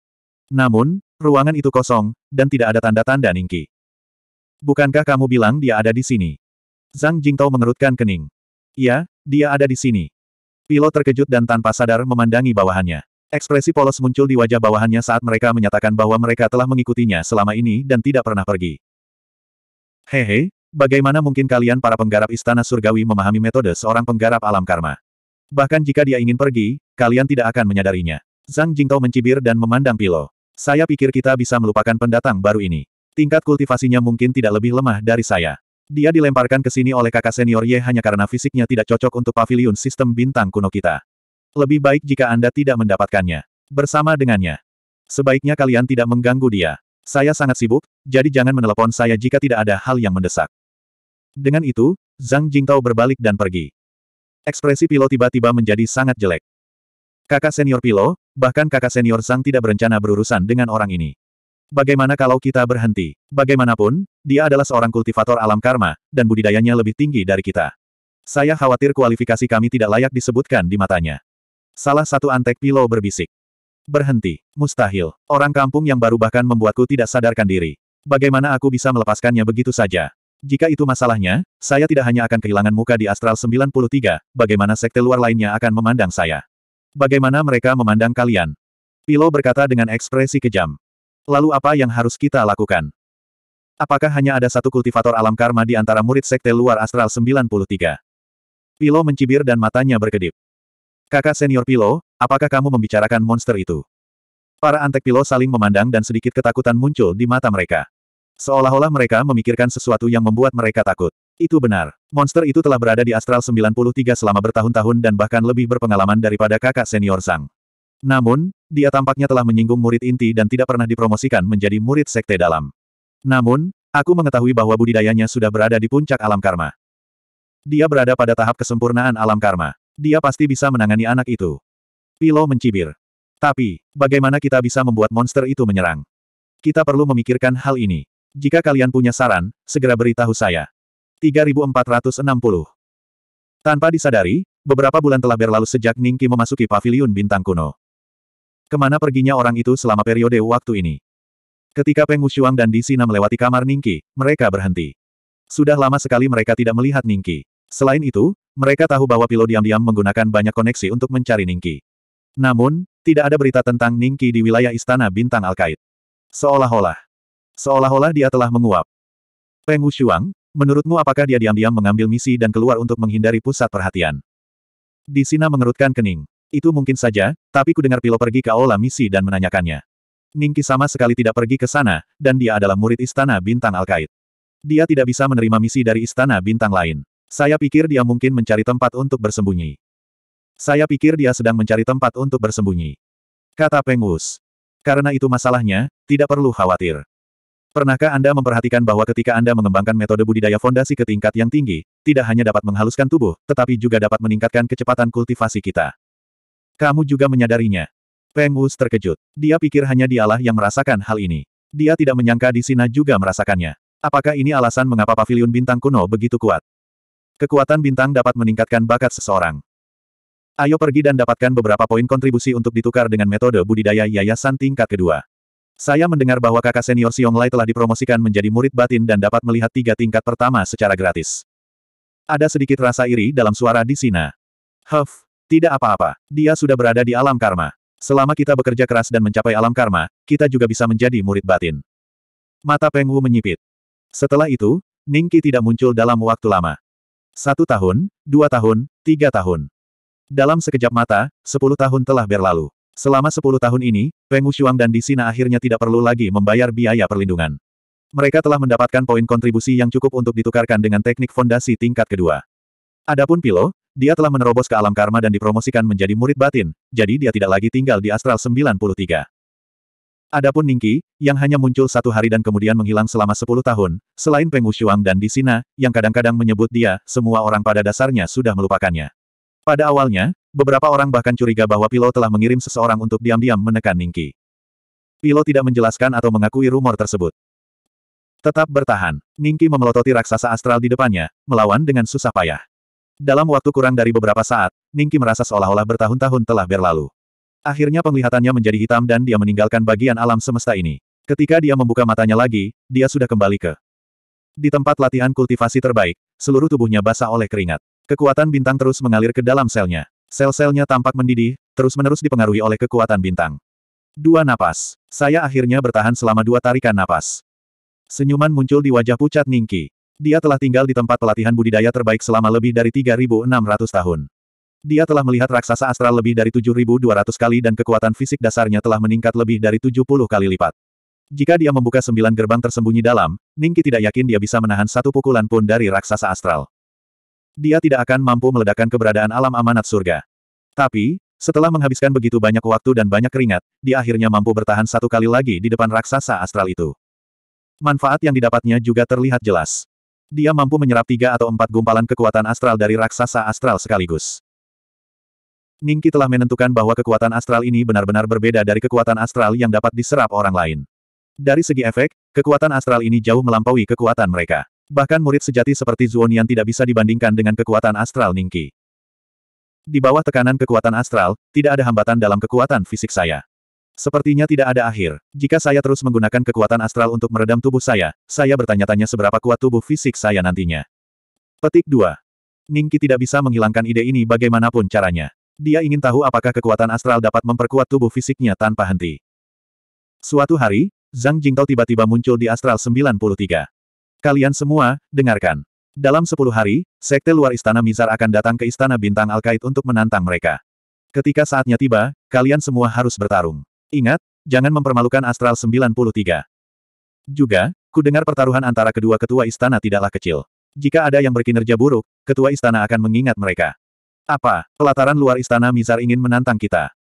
Namun, Ruangan itu kosong, dan tidak ada tanda-tanda Ningki. Bukankah kamu bilang dia ada di sini? Zhang Jingtao mengerutkan kening. Ya, dia ada di sini. Pilot terkejut dan tanpa sadar memandangi bawahannya. Ekspresi polos muncul di wajah bawahannya saat mereka menyatakan bahwa mereka telah mengikutinya selama ini dan tidak pernah pergi. Hehe, bagaimana mungkin kalian para penggarap istana surgawi memahami metode seorang penggarap alam karma? Bahkan jika dia ingin pergi, kalian tidak akan menyadarinya. Zhang Jingtao mencibir dan memandang Pilo. Saya pikir kita bisa melupakan pendatang baru ini. Tingkat kultivasinya mungkin tidak lebih lemah dari saya. Dia dilemparkan ke sini oleh kakak senior Ye hanya karena fisiknya tidak cocok untuk pavilion sistem bintang kuno kita. Lebih baik jika Anda tidak mendapatkannya. Bersama dengannya. Sebaiknya kalian tidak mengganggu dia. Saya sangat sibuk, jadi jangan menelepon saya jika tidak ada hal yang mendesak. Dengan itu, Zhang Jingtao berbalik dan pergi. Ekspresi pilot tiba-tiba menjadi sangat jelek. Kakak senior Pilo, bahkan kakak senior sang tidak berencana berurusan dengan orang ini. Bagaimana kalau kita berhenti? Bagaimanapun, dia adalah seorang kultivator alam karma, dan budidayanya lebih tinggi dari kita. Saya khawatir kualifikasi kami tidak layak disebutkan di matanya. Salah satu antek Pilo berbisik. Berhenti. Mustahil. Orang kampung yang baru bahkan membuatku tidak sadarkan diri. Bagaimana aku bisa melepaskannya begitu saja? Jika itu masalahnya, saya tidak hanya akan kehilangan muka di Astral 93, bagaimana sekte luar lainnya akan memandang saya. Bagaimana mereka memandang kalian? Pilo berkata dengan ekspresi kejam. Lalu apa yang harus kita lakukan? Apakah hanya ada satu kultivator alam karma di antara murid sekte luar astral 93? Pilo mencibir dan matanya berkedip. Kakak senior Pilo, apakah kamu membicarakan monster itu? Para antek Pilo saling memandang dan sedikit ketakutan muncul di mata mereka. Seolah-olah mereka memikirkan sesuatu yang membuat mereka takut. Itu benar. Monster itu telah berada di Astral 93 selama bertahun-tahun dan bahkan lebih berpengalaman daripada kakak senior sang. Namun, dia tampaknya telah menyinggung murid inti dan tidak pernah dipromosikan menjadi murid sekte dalam. Namun, aku mengetahui bahwa budidayanya sudah berada di puncak alam karma. Dia berada pada tahap kesempurnaan alam karma. Dia pasti bisa menangani anak itu. Pilo mencibir. Tapi, bagaimana kita bisa membuat monster itu menyerang? Kita perlu memikirkan hal ini. Jika kalian punya saran, segera beritahu saya. 3460. Tanpa disadari, beberapa bulan telah berlalu sejak Ningki memasuki paviliun bintang kuno. Kemana perginya orang itu selama periode waktu ini? Ketika Peng Wushuang dan Disina melewati kamar Ningki, mereka berhenti. Sudah lama sekali mereka tidak melihat Ningki. Selain itu, mereka tahu bahwa Pilo diam-diam menggunakan banyak koneksi untuk mencari Ningki. Namun, tidak ada berita tentang Ningki di wilayah Istana Bintang Alkait. Seolah-olah. Seolah-olah dia telah menguap. Peng Wushuang, Menurutmu apakah dia diam-diam mengambil misi dan keluar untuk menghindari pusat perhatian? Di Disina mengerutkan kening. Itu mungkin saja, tapi ku dengar Pilo pergi ke aula misi dan menanyakannya. Ningki sama sekali tidak pergi ke sana, dan dia adalah murid istana bintang Alkait. Dia tidak bisa menerima misi dari istana bintang lain. Saya pikir dia mungkin mencari tempat untuk bersembunyi. Saya pikir dia sedang mencari tempat untuk bersembunyi. Kata Pengus. Karena itu masalahnya, tidak perlu khawatir. Pernahkah Anda memperhatikan bahwa ketika Anda mengembangkan metode budidaya fondasi ke tingkat yang tinggi, tidak hanya dapat menghaluskan tubuh, tetapi juga dapat meningkatkan kecepatan kultivasi kita? Kamu juga menyadarinya. Peng Wus terkejut. Dia pikir hanya dialah yang merasakan hal ini. Dia tidak menyangka di sini juga merasakannya. Apakah ini alasan mengapa pavilion bintang kuno begitu kuat? Kekuatan bintang dapat meningkatkan bakat seseorang. Ayo pergi dan dapatkan beberapa poin kontribusi untuk ditukar dengan metode budidaya yayasan tingkat kedua. Saya mendengar bahwa kakak senior Xiong Lai telah dipromosikan menjadi murid batin dan dapat melihat tiga tingkat pertama secara gratis. Ada sedikit rasa iri dalam suara di Sina. Huff, tidak apa-apa. Dia sudah berada di alam karma. Selama kita bekerja keras dan mencapai alam karma, kita juga bisa menjadi murid batin. Mata Peng Wu menyipit. Setelah itu, Ningki tidak muncul dalam waktu lama. Satu tahun, dua tahun, tiga tahun. Dalam sekejap mata, sepuluh tahun telah berlalu. Selama sepuluh tahun ini, Peng Wushuang dan Disina akhirnya tidak perlu lagi membayar biaya perlindungan. Mereka telah mendapatkan poin kontribusi yang cukup untuk ditukarkan dengan teknik fondasi tingkat kedua. Adapun Pilo, dia telah menerobos ke alam karma dan dipromosikan menjadi murid batin, jadi dia tidak lagi tinggal di Astral 93. Adapun Ningki, yang hanya muncul satu hari dan kemudian menghilang selama 10 tahun, selain Peng Wushuang dan Disina, yang kadang-kadang menyebut dia, semua orang pada dasarnya sudah melupakannya. Pada awalnya, beberapa orang bahkan curiga bahwa Pilo telah mengirim seseorang untuk diam-diam menekan Ningki. Pilo tidak menjelaskan atau mengakui rumor tersebut. Tetap bertahan, Ningki memelototi raksasa astral di depannya, melawan dengan susah payah. Dalam waktu kurang dari beberapa saat, Ningki merasa seolah-olah bertahun-tahun telah berlalu. Akhirnya penglihatannya menjadi hitam dan dia meninggalkan bagian alam semesta ini. Ketika dia membuka matanya lagi, dia sudah kembali ke di tempat latihan kultivasi terbaik, seluruh tubuhnya basah oleh keringat. Kekuatan bintang terus mengalir ke dalam selnya. Sel-selnya tampak mendidih, terus-menerus dipengaruhi oleh kekuatan bintang. Dua napas. Saya akhirnya bertahan selama dua tarikan napas. Senyuman muncul di wajah pucat Ningki. Dia telah tinggal di tempat pelatihan budidaya terbaik selama lebih dari 3.600 tahun. Dia telah melihat raksasa astral lebih dari 7.200 kali dan kekuatan fisik dasarnya telah meningkat lebih dari 70 kali lipat. Jika dia membuka sembilan gerbang tersembunyi dalam, Ningki tidak yakin dia bisa menahan satu pukulan pun dari raksasa astral dia tidak akan mampu meledakkan keberadaan alam amanat surga. Tapi, setelah menghabiskan begitu banyak waktu dan banyak keringat, dia akhirnya mampu bertahan satu kali lagi di depan raksasa astral itu. Manfaat yang didapatnya juga terlihat jelas. Dia mampu menyerap tiga atau empat gumpalan kekuatan astral dari raksasa astral sekaligus. Ningki telah menentukan bahwa kekuatan astral ini benar-benar berbeda dari kekuatan astral yang dapat diserap orang lain. Dari segi efek, kekuatan astral ini jauh melampaui kekuatan mereka. Bahkan murid sejati seperti Zuonian tidak bisa dibandingkan dengan kekuatan astral Ningki. Di bawah tekanan kekuatan astral, tidak ada hambatan dalam kekuatan fisik saya. Sepertinya tidak ada akhir. Jika saya terus menggunakan kekuatan astral untuk meredam tubuh saya, saya bertanya-tanya seberapa kuat tubuh fisik saya nantinya. Petik 2. Ningki tidak bisa menghilangkan ide ini bagaimanapun caranya. Dia ingin tahu apakah kekuatan astral dapat memperkuat tubuh fisiknya tanpa henti. Suatu hari, Zhang Jingtao tiba-tiba muncul di astral 93. Kalian semua, dengarkan. Dalam sepuluh hari, sekte luar istana Mizar akan datang ke istana bintang Alkaid untuk menantang mereka. Ketika saatnya tiba, kalian semua harus bertarung. Ingat, jangan mempermalukan Astral 93. Juga, kudengar pertaruhan antara kedua ketua istana tidaklah kecil. Jika ada yang berkinerja buruk, ketua istana akan mengingat mereka. Apa, pelataran luar istana Mizar ingin menantang kita?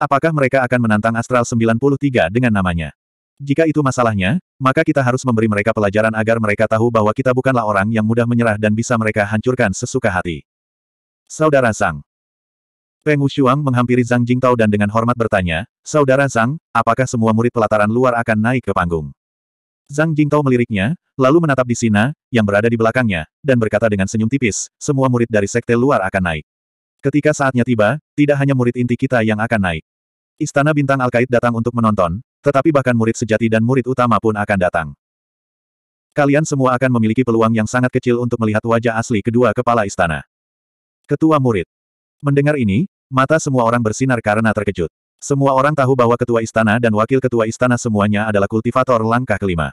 Apakah mereka akan menantang Astral 93 dengan namanya? Jika itu masalahnya, maka kita harus memberi mereka pelajaran agar mereka tahu bahwa kita bukanlah orang yang mudah menyerah dan bisa mereka hancurkan sesuka hati. Saudara Sang Peng Wushuang menghampiri Zhang Jingtao dan dengan hormat bertanya, Saudara Zhang, apakah semua murid pelataran luar akan naik ke panggung? Zhang Jingtao meliriknya, lalu menatap di Sina, yang berada di belakangnya, dan berkata dengan senyum tipis, semua murid dari sekte luar akan naik. Ketika saatnya tiba, tidak hanya murid inti kita yang akan naik. Istana Bintang Alkait datang untuk menonton, tetapi bahkan murid sejati dan murid utama pun akan datang. Kalian semua akan memiliki peluang yang sangat kecil untuk melihat wajah asli kedua kepala istana. Ketua murid. Mendengar ini, mata semua orang bersinar karena terkejut. Semua orang tahu bahwa ketua istana dan wakil ketua istana semuanya adalah kultivator langkah kelima.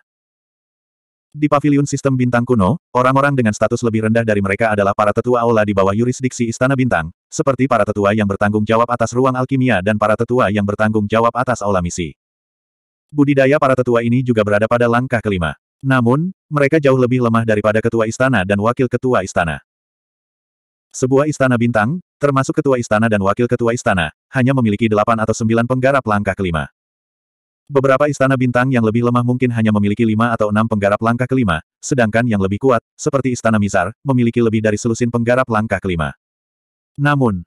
Di pavilion sistem bintang kuno, orang-orang dengan status lebih rendah dari mereka adalah para tetua aula di bawah yurisdiksi istana bintang, seperti para tetua yang bertanggung jawab atas ruang alkimia dan para tetua yang bertanggung jawab atas aula misi. Budidaya para tetua ini juga berada pada langkah kelima. Namun, mereka jauh lebih lemah daripada ketua istana dan wakil ketua istana. Sebuah istana bintang, termasuk ketua istana dan wakil ketua istana, hanya memiliki delapan atau sembilan penggarap langkah kelima. Beberapa istana bintang yang lebih lemah mungkin hanya memiliki lima atau enam penggarap langkah kelima, sedangkan yang lebih kuat, seperti istana Mizar, memiliki lebih dari selusin penggarap langkah kelima. Namun,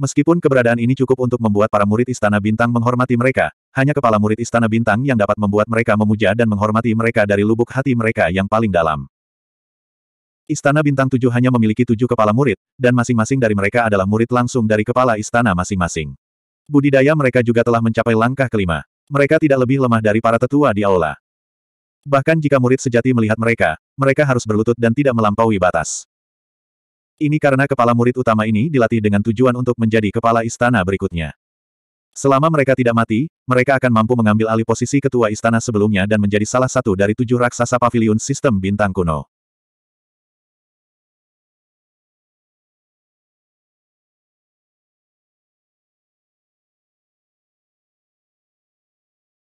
meskipun keberadaan ini cukup untuk membuat para murid istana bintang menghormati mereka, hanya kepala murid Istana Bintang yang dapat membuat mereka memuja dan menghormati mereka dari lubuk hati mereka yang paling dalam. Istana Bintang Tujuh hanya memiliki tujuh kepala murid, dan masing-masing dari mereka adalah murid langsung dari kepala istana masing-masing. Budidaya mereka juga telah mencapai langkah kelima. Mereka tidak lebih lemah dari para tetua di aula. Bahkan jika murid sejati melihat mereka, mereka harus berlutut dan tidak melampaui batas. Ini karena kepala murid utama ini dilatih dengan tujuan untuk menjadi kepala istana berikutnya. Selama mereka tidak mati, mereka akan mampu mengambil alih posisi ketua istana sebelumnya dan menjadi salah satu dari tujuh raksasa pavilion sistem bintang kuno.